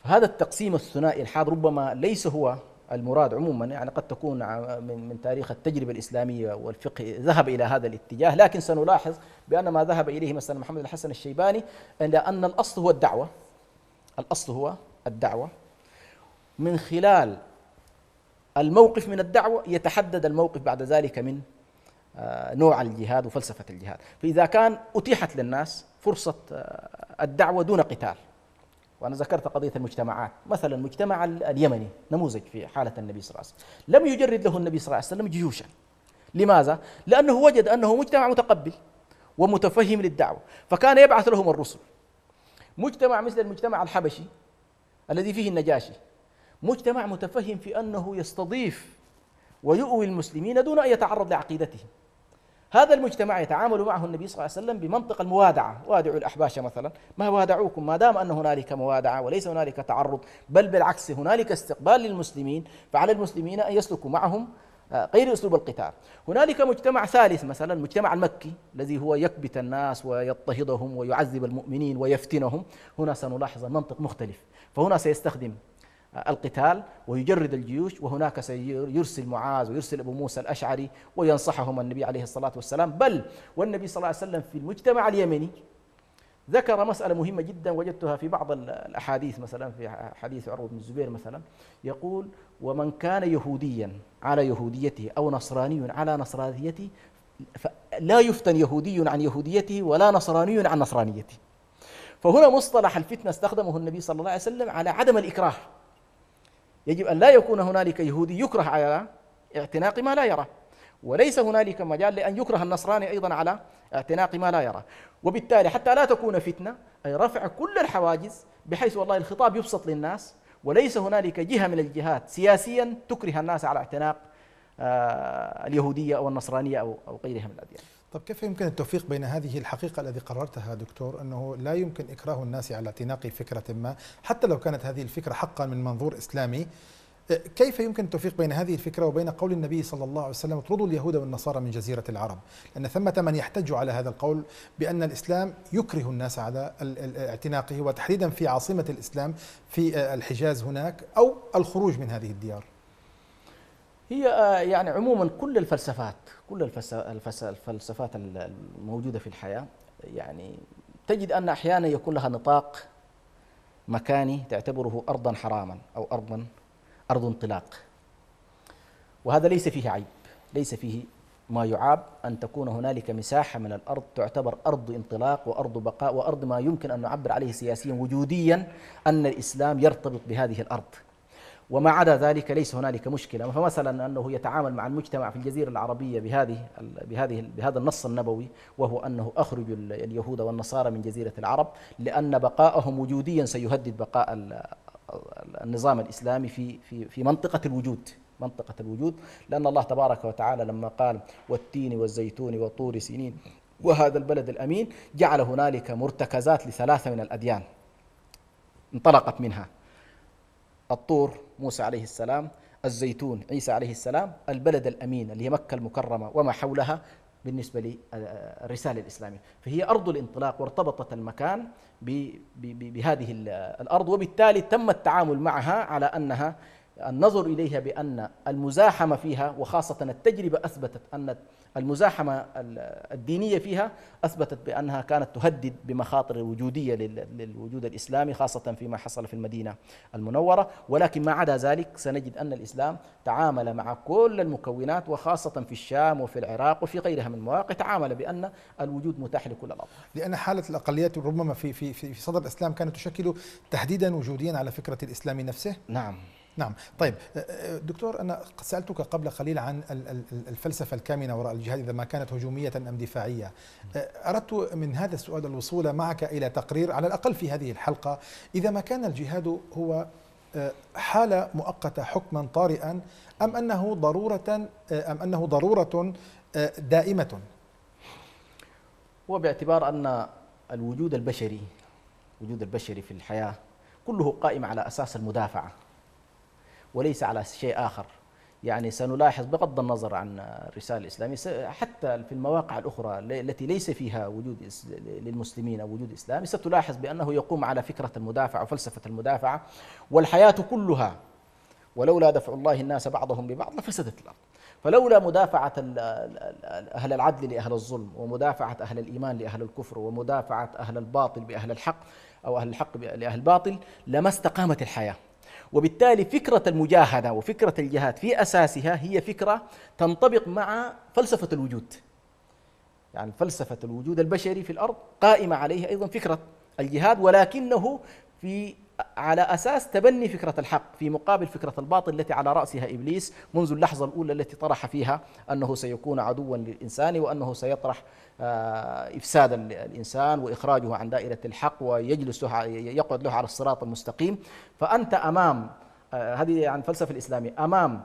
هذا التقسيم الثنائي الحاد ربما ليس هو المراد عموما يعني قد تكون من من تاريخ التجربه الاسلاميه والفقه ذهب الى هذا الاتجاه لكن سنلاحظ بان ما ذهب اليه مثلا محمد الحسن الشيباني ان ان الاصل هو الدعوه الاصل هو الدعوه من خلال الموقف من الدعوه يتحدد الموقف بعد ذلك من آه، نوع الجهاد وفلسفه الجهاد فاذا كان اتيحت للناس فرصه آه، الدعوه دون قتال وأنا ذكرت قضية المجتمعات مثلا المجتمع اليمني نموذج في حالة النبي صلى الله عليه وسلم لم يجرد له النبي صلى الله عليه وسلم جيوشا لماذا؟ لأنه وجد أنه مجتمع متقبل ومتفهم للدعوة فكان يبعث لهم الرسل مجتمع مثل المجتمع الحبشي الذي فيه النجاشي مجتمع متفهم في أنه يستضيف ويؤوي المسلمين دون أن يتعرض لعقيدتهم هذا المجتمع يتعامل معه النبي صلى الله عليه وسلم بمنطق الموادعة وادعوا الأحباش مثلا ما وادعوكم ما دام أن هنالك موادعة وليس هنالك تعرض بل بالعكس هنالك استقبال للمسلمين فعلى المسلمين أن يسلكوا معهم آه، غير اسلوب القتال. هنالك مجتمع ثالث مثلا المجتمع المكي الذي هو يكبت الناس ويضطهدهم ويعذب المؤمنين ويفتنهم، هنا سنلاحظ المنطق مختلف، فهنا سيستخدم القتال ويجرد الجيوش وهناك سيرسل معاذ ويرسل ابو موسى الاشعري وينصحهم النبي عليه الصلاه والسلام بل والنبي صلى الله عليه وسلم في المجتمع اليمني ذكر مسألة مهمة جدا وجدتها في بعض الأحاديث مثلا في حديث عروة بن الزبير مثلا يقول ومن كان يهوديا على يهوديته أو نصراني على نصرانيته لا يفتن يهودي عن يهوديته ولا نصراني عن نصرانيته فهنا مصطلح الفتنة استخدمه النبي صلى الله عليه وسلم على عدم الإكراه يجب أن لا يكون هنالك يهودي يكره على اعتناق ما لا يرى وليس هنالك مجال لأن يكره النصراني أيضا على اعتناق ما لا يرى وبالتالي حتى لا تكون فتنة أي رفع كل الحواجز بحيث والله الخطاب يبسط للناس وليس هنالك جهة من الجهات سياسيا تكره الناس على اعتناق آه، اليهودية أو النصرانية أو غيرها من الأديان طب كيف يمكن التوفيق بين هذه الحقيقة التي قررتها دكتور أنه لا يمكن إكراه الناس على اعتناق فكرة ما حتى لو كانت هذه الفكرة حقا من منظور إسلامي إيه، كيف يمكن التوفيق بين هذه الفكرة وبين قول النبي صلى الله عليه وسلم اطردوا اليهود والنصارى من جزيرة العرب لأن ثمة من يحتج على هذا القول بأن الإسلام يكره الناس على اعتناقه وتحديدا في عاصمة الإسلام في آه، الحجاز هناك أو الخروج من هذه الديار هي آه، يعني عموما كل الفلسفات كل الفلسفات الموجودة في الحياة يعني تجد أن أحيانا يكون لها نطاق مكاني تعتبره أرضا حراما أو أرضا أرض انطلاق وهذا ليس فيه عيب ليس فيه ما يعاب أن تكون هنالك مساحة من الأرض تعتبر أرض انطلاق وأرض بقاء وأرض ما يمكن أن نعبر عليه سياسيا وجوديا أن الإسلام يرتبط بهذه الأرض وما عدا ذلك ليس هنالك مشكله فمثلا انه يتعامل مع المجتمع في الجزيره العربيه بهذه بهذه بهذا النص النبوي وهو انه اخرج اليهود والنصارى من جزيره العرب لان بقاءهم وجوديا سيهدد بقاء النظام الاسلامي في في في منطقه الوجود منطقه الوجود لان الله تبارك وتعالى لما قال والتين والزيتون وطور سنين وهذا البلد الامين جعل هنالك مرتكزات لثلاثه من الاديان انطلقت منها الطور موسى عليه السلام الزيتون عيسى عليه السلام البلد الأمين اللي هي مكة المكرمة وما حولها بالنسبة للرسالة الإسلامية فهي أرض الانطلاق وارتبطت المكان بهذه الأرض وبالتالي تم التعامل معها على أنها النظر إليها بأن المزاحمة فيها وخاصة التجربة أثبتت أن المزاحمة الدينية فيها أثبتت بأنها كانت تهدد بمخاطر الوجودية للوجود الإسلامي خاصة فيما حصل في المدينة المنورة ولكن ما عدا ذلك سنجد أن الإسلام تعامل مع كل المكونات وخاصة في الشام وفي العراق وفي غيرها من المواقع تعامل بأن الوجود متاح لكل الأرض لأن حالة الأقليات ربما في, في, في صدر الإسلام كانت تشكل تهديدا وجوديا على فكرة الإسلام نفسه نعم نعم طيب أه، أه، دكتور أنا سألتك قبل قليل عن الفلسفة الكامنة وراء الجهاد إذا ما كانت هجومية أم دفاعية أه، أردت من هذا السؤال الوصول معك إلى تقرير على الأقل في هذه الحلقة إذا ما كان الجهاد هو حالة مؤقتة حكما طارئا أم أنه ضرورة أم أنه ضرورة دائمة وباعتبار أن الوجود البشري وجود البشري في الحياة كله قائم على أساس المدافعة وليس على شيء آخر يعني سنلاحظ بغض النظر عن الرسالة الإسلامية حتى في المواقع الأخرى التي ليس فيها وجود للمسلمين أو وجود إسلامي ستلاحظ بأنه يقوم على فكرة المدافعة وفلسفة المدافعة والحياة كلها ولولا دفع الله الناس بعضهم ببعض لفسدت الأرض فلولا مدافعة أهل العدل لأهل الظلم ومدافعة أهل الإيمان لأهل الكفر ومدافعة أهل الباطل بأهل الحق أو أهل الحق لأهل الباطل لما استقامت الحياة وبالتالي فكرة المجاهدة وفكرة الجهاد في أساسها هي فكرة تنطبق مع فلسفة الوجود يعني فلسفة الوجود البشري في الأرض قائمة عليها أيضا فكرة الجهاد ولكنه في على أساس تبني فكرة الحق في مقابل فكرة الباطل التي على رأسها إبليس منذ اللحظة الأولى التي طرح فيها أنه سيكون عدوا للإنسان وأنه سيطرح آه، إفساد الإنسان وإخراجه عن دائرة الحق ويجلس يقعد له على الصراط المستقيم فأنت أمام آه، هذه عن الفلسفة الإسلامية أمام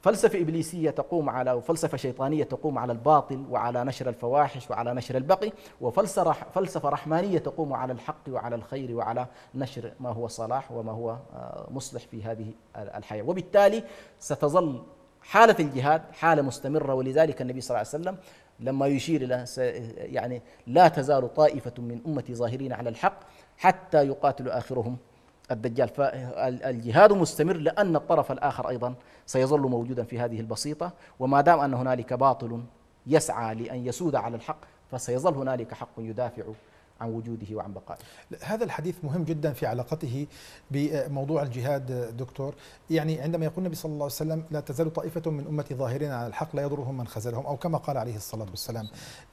فلسفة إبليسية تقوم على وفلسفة شيطانية تقوم على الباطل وعلى نشر الفواحش وعلى نشر البقي وفلسفة رحمانية تقوم على الحق وعلى الخير وعلى نشر ما هو صلاح وما هو آه، مصلح في هذه الحياة وبالتالي ستظل حالة الجهاد حالة مستمرة ولذلك النبي صلى الله عليه وسلم لما يشير إلى يعني لا تزال طائفة من أمتي ظاهرين على الحق حتى يقاتلوا آخرهم الدجال فالجهاد مستمر لأن الطرف الآخر أيضا سيظل موجودا في هذه البسيطة وما دام أن هنالك باطل يسعى لأن يسود على الحق فسيظل هنالك حق يدافع عن وجوده وعن بقائه هذا الحديث مهم جدا في علاقته بموضوع الجهاد دكتور يعني عندما يقول النبي صلى الله عليه وسلم لا تزال طائفة من أمتي ظاهرين على الحق لا يضرهم من خزلهم أو كما قال عليه الصلاة والسلام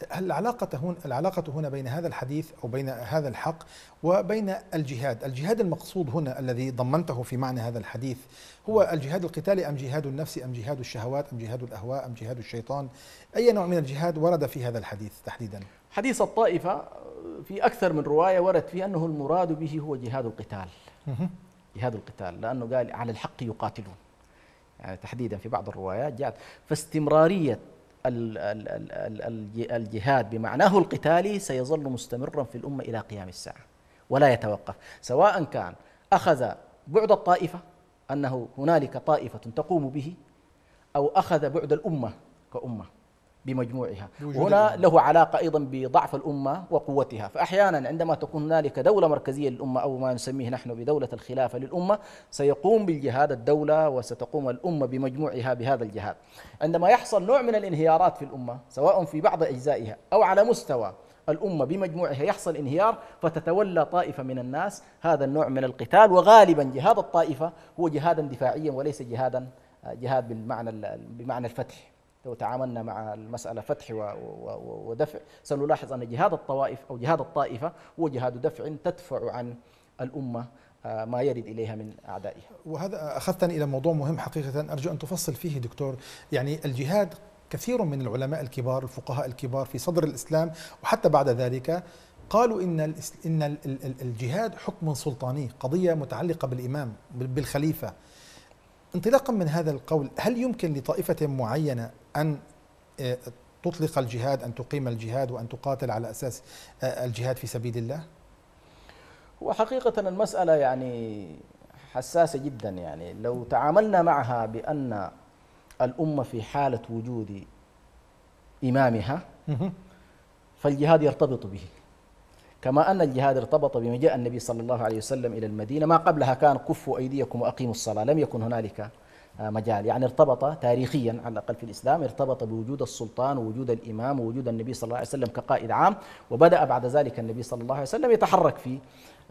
هل العلاقة هنا, العلاقة هنا بين هذا الحديث أو بين هذا الحق وبين الجهاد الجهاد المقصود هنا الذي ضمنته في معنى هذا الحديث هو الجهاد القتالي أم جهاد النفس أم جهاد الشهوات أم جهاد الأهواء أم جهاد الشيطان أي نوع من الجهاد ورد في هذا الحديث تحديدا حديث الطائفة في أكثر من رواية ورد فيه أنه المراد به هو جهاد القتال جهاد القتال لأنه قال على الحق يقاتلون يعني تحديدا في بعض الروايات جاءت فاستمرارية الجهاد بمعناه القتالي سيظل مستمرا في الأمة إلى قيام الساعة ولا يتوقف سواء كان أخذ بعد الطائفة أنه هنالك طائفة تقوم به أو أخذ بعد الأمة كأمة بمجموعها وهنا له علاقة أيضا بضعف الأمة وقوتها فأحيانا عندما تكون هنالك دولة مركزية للأمة أو ما نسميه نحن بدولة الخلافة للأمة سيقوم بالجهاد الدولة وستقوم الأمة بمجموعها بهذا الجهاد عندما يحصل نوع من الانهيارات في الأمة سواء في بعض أجزائها أو على مستوى الأمة بمجموعها يحصل انهيار فتتولى طائفة من الناس هذا النوع من القتال وغالبا جهاد الطائفة هو جهادا دفاعيا وليس جهادا آه، جهاد بالمعنى بمعنى الفتح لو تعاملنا مع المسألة فتح ودفع سنلاحظ أن جهاد الطوائف أو جهاد الطائفة هو جهاد دفع تدفع عن الأمة آه، ما يرد إليها من أعدائها وهذا أخذتني إلى موضوع مهم حقيقة أرجو أن تفصل فيه دكتور يعني الجهاد كثير من العلماء الكبار الفقهاء الكبار في صدر الإسلام وحتى بعد ذلك قالوا إن, إن الجهاد حكم سلطاني قضية متعلقة بالإمام بالخليفة انطلاقا من هذا القول هل يمكن لطائفة معينة أن آه، تطلق الجهاد أن تقيم الجهاد وأن تقاتل على أساس آه، الجهاد في سبيل الله؟ هو حقيقة المسألة يعني حساسة جدا يعني لو تعاملنا معها بأن الأمة في حالة وجود إمامها فالجهاد يرتبط به كما أن الجهاد ارتبط بما جاء النبي صلى الله عليه وسلم إلى المدينة ما قبلها كان كفوا أيديكم وأقيموا الصلاة لم يكن هنالك مجال يعني ارتبط تاريخيا على الأقل في الإسلام ارتبط بوجود السلطان ووجود الإمام ووجود النبي صلى الله عليه وسلم كقائد عام وبدأ بعد ذلك النبي صلى الله عليه وسلم يتحرك في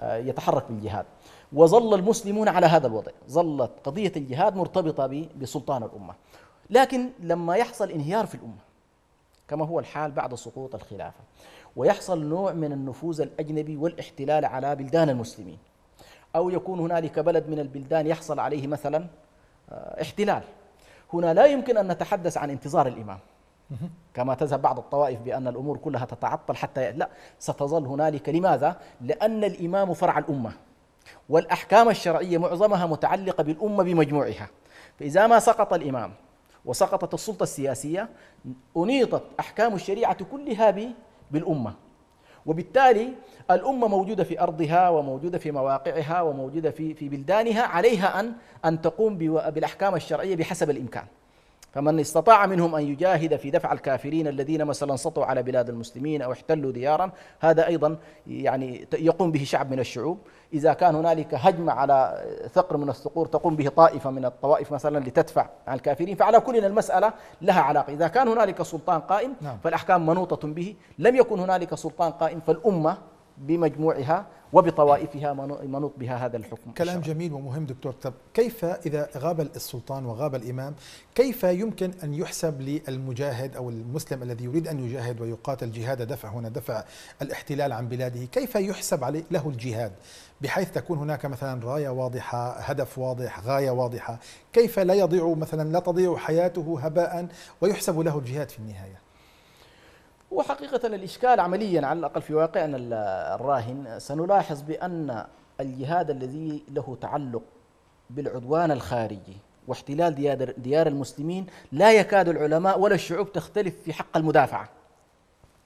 آه، يتحرك بالجهاد وظل المسلمون على هذا الوضع ظلت قضية الجهاد مرتبطة بسلطان الأمة لكن لما يحصل انهيار في الأمة كما هو الحال بعد سقوط الخلافة ويحصل نوع من النفوذ الأجنبي والاحتلال على بلدان المسلمين أو يكون هنالك بلد من البلدان يحصل عليه مثلا آه، احتلال هنا لا يمكن أن نتحدث عن انتظار الإمام كما تذهب بعض الطوائف بأن الأمور كلها تتعطل حتى لا ستظل هنالك لماذا؟ لأن الإمام فرع الأمة والأحكام الشرعية معظمها متعلقة بالأمة بمجموعها فإذا ما سقط الإمام وسقطت السلطة السياسية أنيطت أحكام الشريعة كلها بالأمة وبالتالي الأمة موجودة في أرضها وموجودة في مواقعها وموجودة في في بلدانها عليها أن أن تقوم بالأحكام الشرعية بحسب الإمكان فمن استطاع منهم أن يجاهد في دفع الكافرين الذين مثلا سطوا على بلاد المسلمين أو احتلوا ديارا هذا أيضا يعني يقوم به شعب من الشعوب إذا كان هنالك هجمة على ثقر من الثقور تقوم به طائفة من الطوائف مثلا لتدفع عن الكافرين فعلى كل المسألة لها علاقة إذا كان هنالك سلطان قائم نعم. فالأحكام منوطة به لم يكن هنالك سلطان قائم فالأمة بمجموعها وبطوائفها منوط بها هذا الحكم كلام الشرعي. جميل ومهم دكتور طب كيف إذا غاب السلطان وغاب الإمام كيف يمكن أن يحسب للمجاهد أو المسلم الذي يريد أن يجاهد ويقاتل جهاد دفع هنا دفع الاحتلال عن بلاده كيف يحسب عليه له الجهاد بحيث تكون هناك مثلا راية واضحة هدف واضح غاية واضحة كيف لا يضيع مثلا لا تضيع حياته هباء ويحسب له الجهاد في النهاية هو حقيقة الإشكال عمليا على الأقل في واقعنا الراهن سنلاحظ بأن الجهاد الذي له تعلق بالعدوان الخارجي واحتلال ديار, ديار المسلمين لا يكاد العلماء ولا الشعوب تختلف في حق المدافعة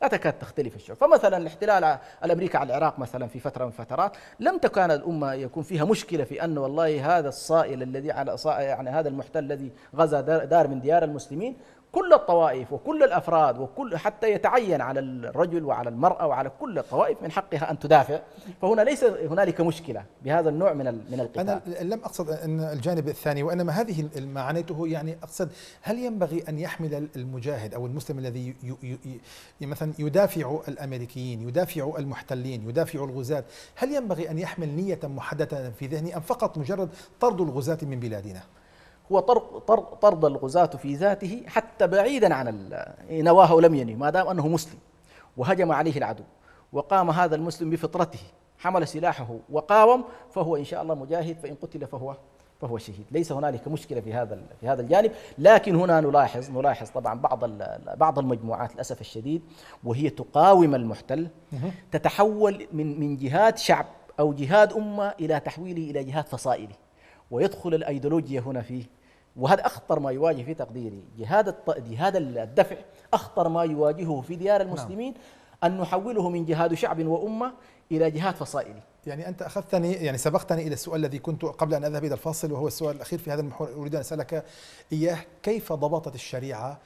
لا تكاد تختلف الشعوب فمثلا الاحتلال الأمريكي على العراق مثلا في فترة من فترات لم تكن الأمة يكون فيها مشكلة في أن والله هذا الصائل الذي على يعني هذا المحتل الذي غزا دار من ديار المسلمين كل الطوائف وكل الافراد وكل حتى يتعين على الرجل وعلى المراه وعلى كل الطوائف من حقها ان تدافع فهنا ليس هنالك مشكله بهذا النوع من من القتال انا لم اقصد ان الجانب الثاني وانما هذه معنيته يعني اقصد هل ينبغي ان يحمل المجاهد او المسلم الذي مثلا يدافع الامريكيين يدافع المحتلين يدافع الغزاة هل ينبغي ان يحمل نيه محدده في ذهنه ام فقط مجرد طرد الغزاة من بلادنا هو طرد طرد, طرد الغزاة في ذاته حتى بعيدا عن نواه ولم ينه ما دام أنه مسلم وهجم عليه العدو وقام هذا المسلم بفطرته حمل سلاحه وقاوم فهو إن شاء الله مجاهد فإن قتل فهو فهو شهيد ليس هنالك مشكله في هذا في هذا الجانب لكن هنا نلاحظ نلاحظ طبعا بعض بعض المجموعات للاسف الشديد وهي تقاوم المحتل تتحول من من جهاد شعب او جهاد امه الى تحويله الى جهاد فصائلي ويدخل الايديولوجيا هنا في وهذا أخطر ما يواجه في تقديري جهاد جهاد الدفع أخطر ما يواجهه في ديار نعم. المسلمين أن نحوله من جهاد شعب وأمة إلى جهاد فصائلي يعني أنت أخذتني يعني سبقتني إلى السؤال الذي كنت قبل أن أذهب إلى الفاصل وهو السؤال الأخير في هذا المحور أريد أن أسألك إياه كيف ضبطت الشريعة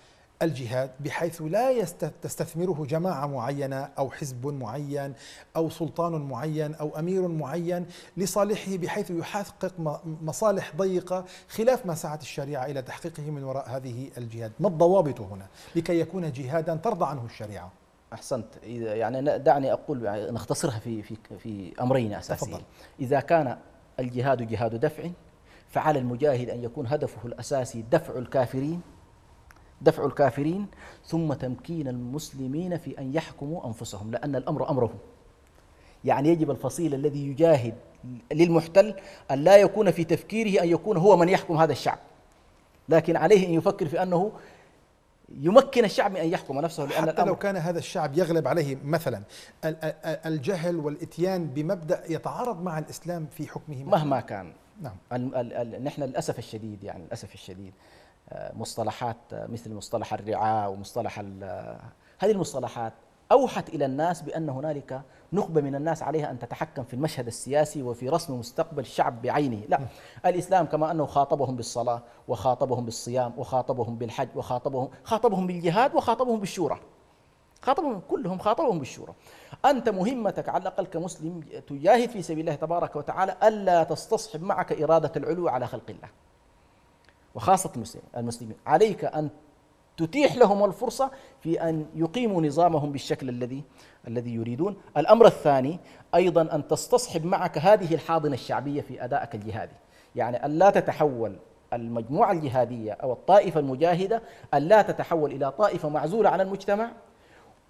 الجهاد بحيث لا تستثمره جماعة معينة أو حزب معين أو سلطان معين أو أمير معين لصالحه بحيث يحقق مصالح ضيقة خلاف ما سعت الشريعة إلى تحقيقه من وراء هذه الجهاد ما الضوابط هنا لكي يكون جهادا ترضى عنه الشريعة احسنت اذا يعني دعني اقول يعني نختصرها في في في امرين اساسيين اذا كان الجهاد جهاد دفع فعلى المجاهد ان يكون هدفه الاساسي دفع الكافرين دفع الكافرين ثم تمكين المسلمين في أن يحكموا أنفسهم لأن الأمر أمرهم يعني يجب الفصيل الذي يجاهد للمحتل أن لا يكون في تفكيره أن يكون هو من يحكم هذا الشعب لكن عليه أن يفكر في أنه يمكن الشعب من أن يحكم نفسه لأن حتى الأمر لو كان هذا الشعب يغلب عليه مثلا الجهل والإتيان بمبدأ يتعارض مع الإسلام في حكمه مهما كان نعم نحن للأسف الشديد يعني للأسف الشديد مصطلحات مثل مصطلح الرعاة ومصطلح هذه المصطلحات أوحت إلى الناس بأن هنالك نخبة من الناس عليها أن تتحكم في المشهد السياسي وفي رسم مستقبل الشعب بعينه لا الإسلام كما أنه خاطبهم بالصلاة وخاطبهم بالصيام وخاطبهم بالحج وخاطبهم خاطبهم بالجهاد وخاطبهم بالشورى خاطبهم كلهم خاطبهم بالشورى أنت مهمتك على الأقل كمسلم تجاهد في سبيل الله تبارك وتعالى ألا تستصحب معك إرادة العلو على خلق الله وخاصة المسلمين عليك أن تتيح لهم الفرصة في أن يقيموا نظامهم بالشكل الذي الذي يريدون الأمر الثاني أيضا أن تستصحب معك هذه الحاضنة الشعبية في أدائك الجهادي يعني أن لا تتحول المجموعة الجهادية أو الطائفة المجاهدة أن لا تتحول إلى طائفة معزولة عن المجتمع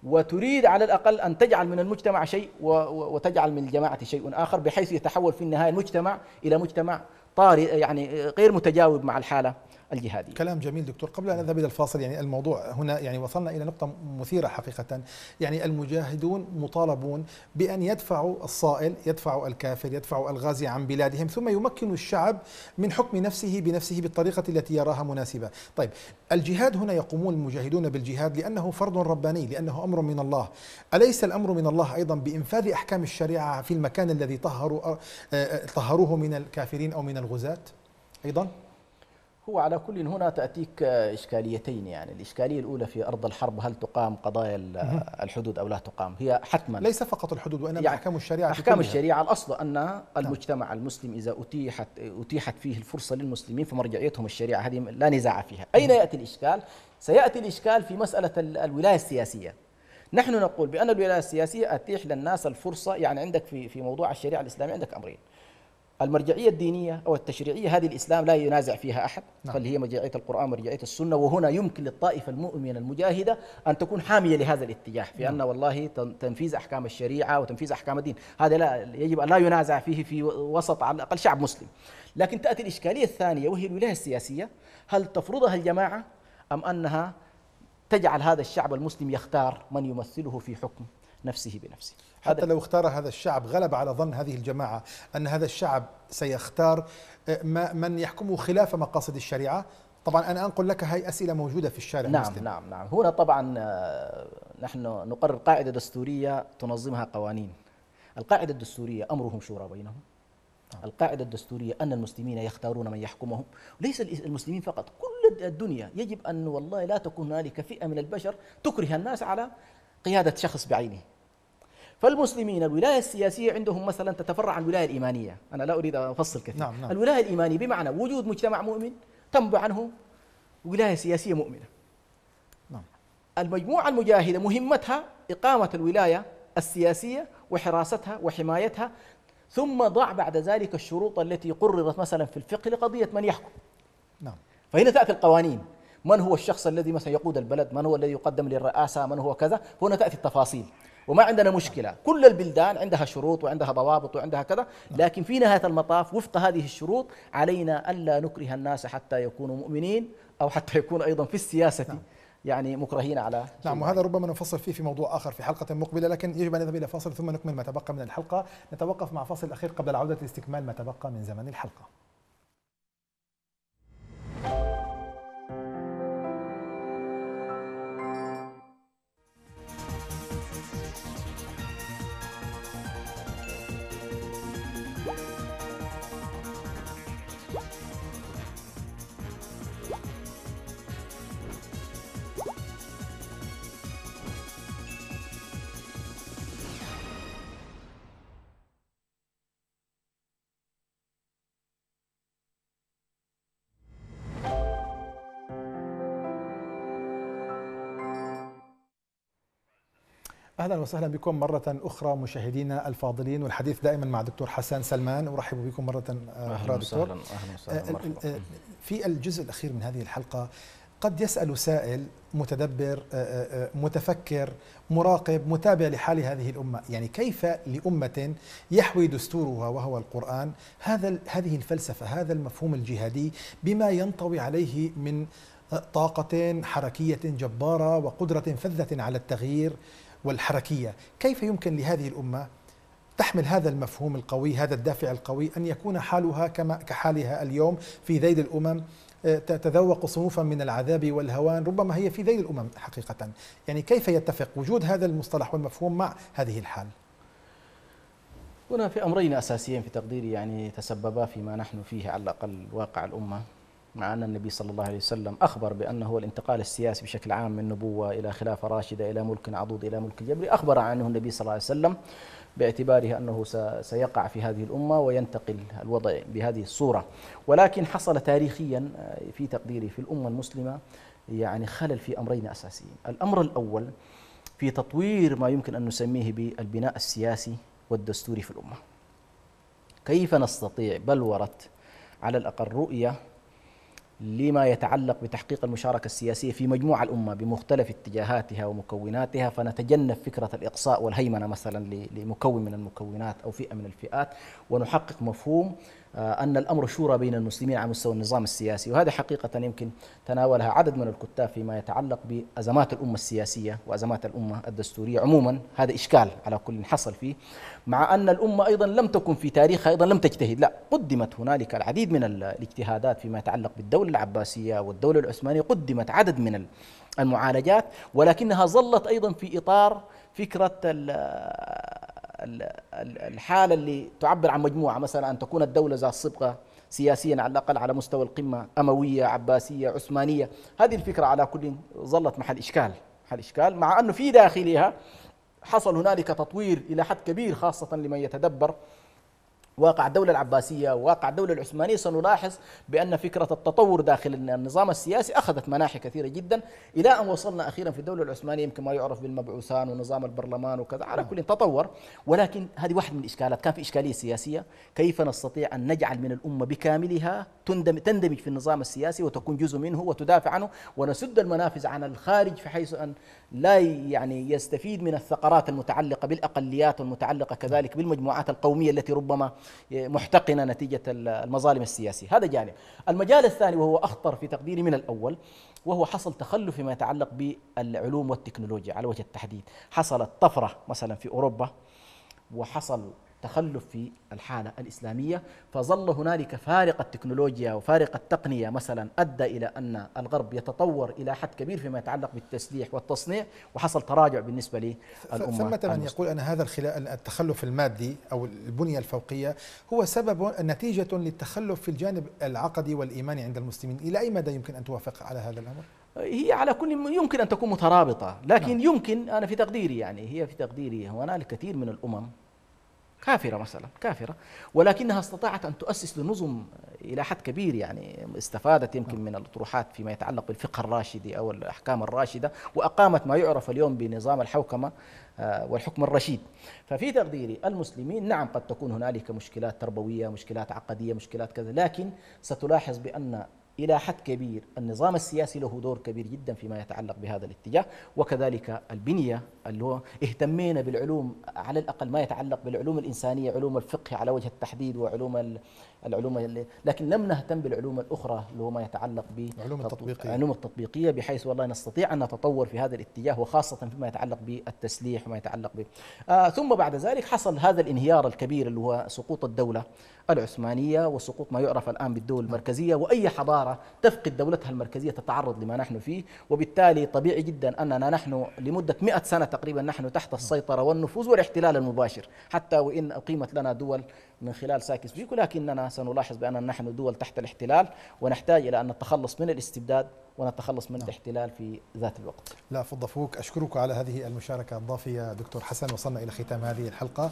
وتريد على الأقل أن تجعل من المجتمع شيء وتجعل من الجماعة شيء آخر بحيث يتحول في النهاية المجتمع إلى مجتمع طاري يعني غير متجاوب مع الحاله الجهادي كلام جميل دكتور قبل أن أذهب إلى الفاصل يعني الموضوع هنا يعني وصلنا إلى نقطة مثيرة حقيقة يعني المجاهدون مطالبون بأن يدفعوا الصائل يدفعوا الكافر يدفعوا الغازي عن بلادهم ثم يمكنوا الشعب من حكم نفسه بنفسه بالطريقة التي يراها مناسبة طيب الجهاد هنا يقومون المجاهدون بالجهاد لأنه فرض رباني لأنه أمر من الله أليس الأمر من الله أيضا بإنفاذ أحكام الشريعة في المكان الذي طهروا طهروه من الكافرين أو من الغزاة أيضا هو على كل هنا تأتيك إشكاليتين يعني الإشكالية الأولى في أرض الحرب هل تقام قضايا الحدود أو لا تقام هي حتما ليس فقط الحدود وإنما يعني أحكام الشريعة أحكام الشريعة الأصل أن نعم. المجتمع المسلم إذا أتيحت أتيحت فيه الفرصة للمسلمين فمرجعيتهم الشريعة هذه لا نزاع فيها أين يأتي الإشكال؟ سيأتي الإشكال في مسألة الولاية السياسية نحن نقول بأن الولاية السياسية أتيح للناس الفرصة يعني عندك في في موضوع الشريعة الإسلامية عندك أمرين المرجعية الدينية أو التشريعية هذه الإسلام لا ينازع فيها أحد نعم. فاللي هي مرجعية القرآن مرجعية السنة وهنا يمكن للطائفة المؤمنة المجاهدة أن تكون حامية لهذا الاتجاه في أن نعم. والله تنفيذ أحكام الشريعة وتنفيذ أحكام الدين هذا لا يجب أن لا ينازع فيه في وسط على الأقل شعب مسلم لكن تأتي الإشكالية الثانية وهي الولاية السياسية هل تفرضها الجماعة أم أنها تجعل هذا الشعب المسلم يختار من يمثله في حكم نفسه بنفسه حتى لو اختار هذا الشعب غلب على ظن هذه الجماعة أن هذا الشعب سيختار آه، ما من يحكمه خلاف مقاصد الشريعة طبعا أنا أنقل لك هاي أسئلة موجودة في الشارع نعم المسلم. نعم نعم هنا طبعا آه، نحن نقرر قاعدة دستورية تنظمها قوانين القاعدة الدستورية أمرهم شورى بينهم نعم. القاعدة الدستورية أن المسلمين يختارون من يحكمهم ليس المسلمين فقط كل الدنيا يجب أن والله لا تكون هنالك فئة من البشر تكره الناس على قيادة شخص بعينه فالمسلمين الولاية السياسية عندهم مثلا تتفرع عن الولاية الإيمانية أنا لا أريد أن أفصل كثير نعم نعم. الولاية الإيمانية بمعنى وجود مجتمع مؤمن تنبع عنه ولاية سياسية مؤمنة نعم. المجموعة المجاهدة مهمتها إقامة الولاية السياسية وحراستها وحمايتها ثم ضع بعد ذلك الشروط التي قررت مثلا في الفقه لقضية من يحكم نعم فهنا تأتي القوانين من هو الشخص الذي مثلا يقود البلد من هو الذي يقدم للرئاسة من هو كذا هنا تأتي التفاصيل وما عندنا مشكله كل البلدان عندها شروط وعندها ضوابط وعندها كذا لكن في نهايه المطاف وفق هذه الشروط علينا الا نكره الناس حتى يكونوا مؤمنين او حتى يكونوا ايضا في السياسه نعم. يعني مكرهين على نعم وهذا ربما نفصل فيه في موضوع آخر في حلقة مقبلة لكن يجب أن نذهب إلى فاصل ثم نكمل ما تبقى من الحلقة نتوقف مع فاصل أخير قبل العودة لاستكمال ما تبقى من زمن الحلقة اهلا وسهلا بكم مره اخرى مشاهدينا الفاضلين والحديث دائما مع دكتور حسان سلمان ارحب بكم مره اخرى أهلا دكتور اهلا وسهلا آه، آه، في الجزء الاخير من هذه الحلقه قد يسال سائل متدبر آه، متفكر مراقب متابع لحال هذه الامه يعني كيف لامه يحوي دستورها وهو القران هذا هذه الفلسفه هذا المفهوم الجهادي بما ينطوي عليه من طاقه حركيه جباره وقدره فذه على التغيير والحركيه، كيف يمكن لهذه الامه تحمل هذا المفهوم القوي، هذا الدافع القوي ان يكون حالها كما كحالها اليوم في ذيل الامم آه، تتذوق صنوفا من العذاب والهوان ربما هي في ذيل الامم حقيقه، يعني كيف يتفق وجود هذا المصطلح والمفهوم مع هذه الحال؟ هنا في امرين اساسيين في تقديري يعني تسببا فيما نحن فيه على الاقل واقع الامه مع أن النبي صلى الله عليه وسلم أخبر بأنه هو الانتقال السياسي بشكل عام من نبوة إلى خلافة راشدة إلى ملك عضوض إلى ملك جبري أخبر عنه النبي صلى الله عليه وسلم باعتباره أنه سيقع في هذه الأمة وينتقل الوضع بهذه الصورة ولكن حصل تاريخيا آه، في تقديري في الأمة المسلمة يعني خلل في أمرين أساسيين الأمر الأول في تطوير ما يمكن أن نسميه بالبناء السياسي والدستوري في الأمة كيف نستطيع بلورة على الأقل رؤية لما يتعلق بتحقيق المشاركة السياسية في مجموعة الأمة بمختلف اتجاهاتها ومكوناتها فنتجنب فكرة الإقصاء والهيمنة مثلا لمكون من المكونات أو فئة من الفئات ونحقق مفهوم آه، أن الأمر شورى بين المسلمين على مستوى النظام السياسي وهذا حقيقة يمكن تناولها عدد من الكتاب فيما يتعلق بأزمات الأمة السياسية وأزمات الأمة الدستورية عموما هذا إشكال على كل حصل فيه مع أن الأمة أيضا لم تكن في تاريخها أيضا لم تجتهد لا قدمت هنالك العديد من الاجتهادات فيما يتعلق بالدولة العباسية والدولة العثمانية قدمت عدد من المعالجات ولكنها ظلت أيضا في إطار فكرة الحالة اللي تعبر عن مجموعة مثلا أن تكون الدولة ذات صبغة سياسيا على الأقل على مستوى القمة أموية عباسية عثمانية هذه الفكرة على كل ظلت محل إشكال محل إشكال مع أنه في داخلها حصل هنالك تطوير إلى حد كبير خاصة لمن يتدبر واقع الدولة العباسية واقع الدولة العثمانية سنلاحظ بأن فكرة التطور داخل النظام السياسي أخذت مناحي كثيرة جدا إلى أن وصلنا أخيرا في الدولة العثمانية يمكن ما يعرف بالمبعوثان ونظام البرلمان وكذا على نعم. كل تطور ولكن هذه واحدة من الإشكالات كان في إشكالية سياسية كيف نستطيع أن نجعل من الأمة بكاملها تندمج في النظام السياسي وتكون جزء منه وتدافع عنه ونسد المنافذ عن الخارج بحيث أن لا يعني يستفيد من الثقرات المتعلقة بالأقليات والمتعلقة كذلك بالمجموعات القومية التي ربما محتقنة نتيجة المظالم السياسية هذا جانب المجال الثاني وهو أخطر في تقديري من الأول وهو حصل تخلف فيما يتعلق بالعلوم والتكنولوجيا على وجه التحديد حصلت طفرة مثلا في أوروبا وحصل تخلف في الحالة الإسلامية فظل هنالك فارق التكنولوجيا وفارق التقنية مثلا أدى إلى أن الغرب يتطور إلى حد كبير فيما يتعلق بالتسليح والتصنيع وحصل تراجع بالنسبة للأمة ثمة من يقول أن هذا التخلف المادي أو البنية الفوقية هو سبب نتيجة للتخلف في الجانب العقدي والإيماني عند المسلمين إلى أي مدى يمكن أن توافق على هذا الأمر؟ هي على كل يمكن أن تكون مترابطة لكن نعم. يمكن أنا في تقديري يعني هي في تقديري هنالك كثير من الأمم كافرة مثلا كافرة ولكنها استطاعت أن تؤسس لنظم إلى حد كبير يعني استفادت يمكن من الأطروحات فيما يتعلق بالفقه الراشدي أو الأحكام الراشدة وأقامت ما يعرف اليوم بنظام الحوكمة آه، والحكم الرشيد ففي تقديري المسلمين نعم قد تكون هنالك مشكلات تربوية مشكلات عقدية مشكلات كذا لكن ستلاحظ بأن إلى حد كبير النظام السياسي له دور كبير جدا فيما يتعلق بهذا الاتجاه وكذلك البنية اللي هو اهتمينا بالعلوم على الأقل ما يتعلق بالعلوم الإنسانية علوم الفقه على وجه التحديد وعلوم العلوم اللي لكن لم نهتم بالعلوم الأخرى اللي هو ما يتعلق بالعلوم التطبيقية العلوم التطبيقية بحيث والله نستطيع أن نتطور في هذا الاتجاه وخاصة فيما يتعلق بالتسليح وما يتعلق به آه ثم بعد ذلك حصل هذا الانهيار الكبير اللي هو سقوط الدولة العثمانية وسقوط ما يعرف الآن بالدول المركزية وأي حضارة تفقد دولتها المركزية تتعرض لما نحن فيه وبالتالي طبيعي جدا أننا نحن لمدة 100 سنة تقريبا نحن تحت السيطرة والنفوذ والاحتلال المباشر حتى وإن أقيمت لنا دول من خلال ساكس بيكو ولكننا سنلاحظ بأننا نحن دول تحت الاحتلال ونحتاج إلى أن نتخلص من الاستبداد ونتخلص من نعم. الاحتلال في ذات الوقت لا فضل فوك أشكرك على هذه المشاركة الضافية دكتور حسن وصلنا إلى ختام هذه الحلقة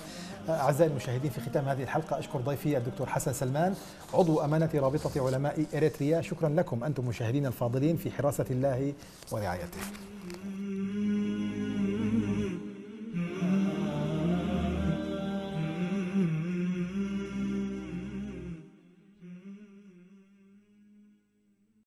آه، أعزائي المشاهدين في ختام هذه الحلقة أشكر ضيفي الدكتور حسن سلمان عضو أمانة رابطة علماء إريتريا شكرا لكم أنتم مشاهدين الفاضلين في حراسة الله ورعايته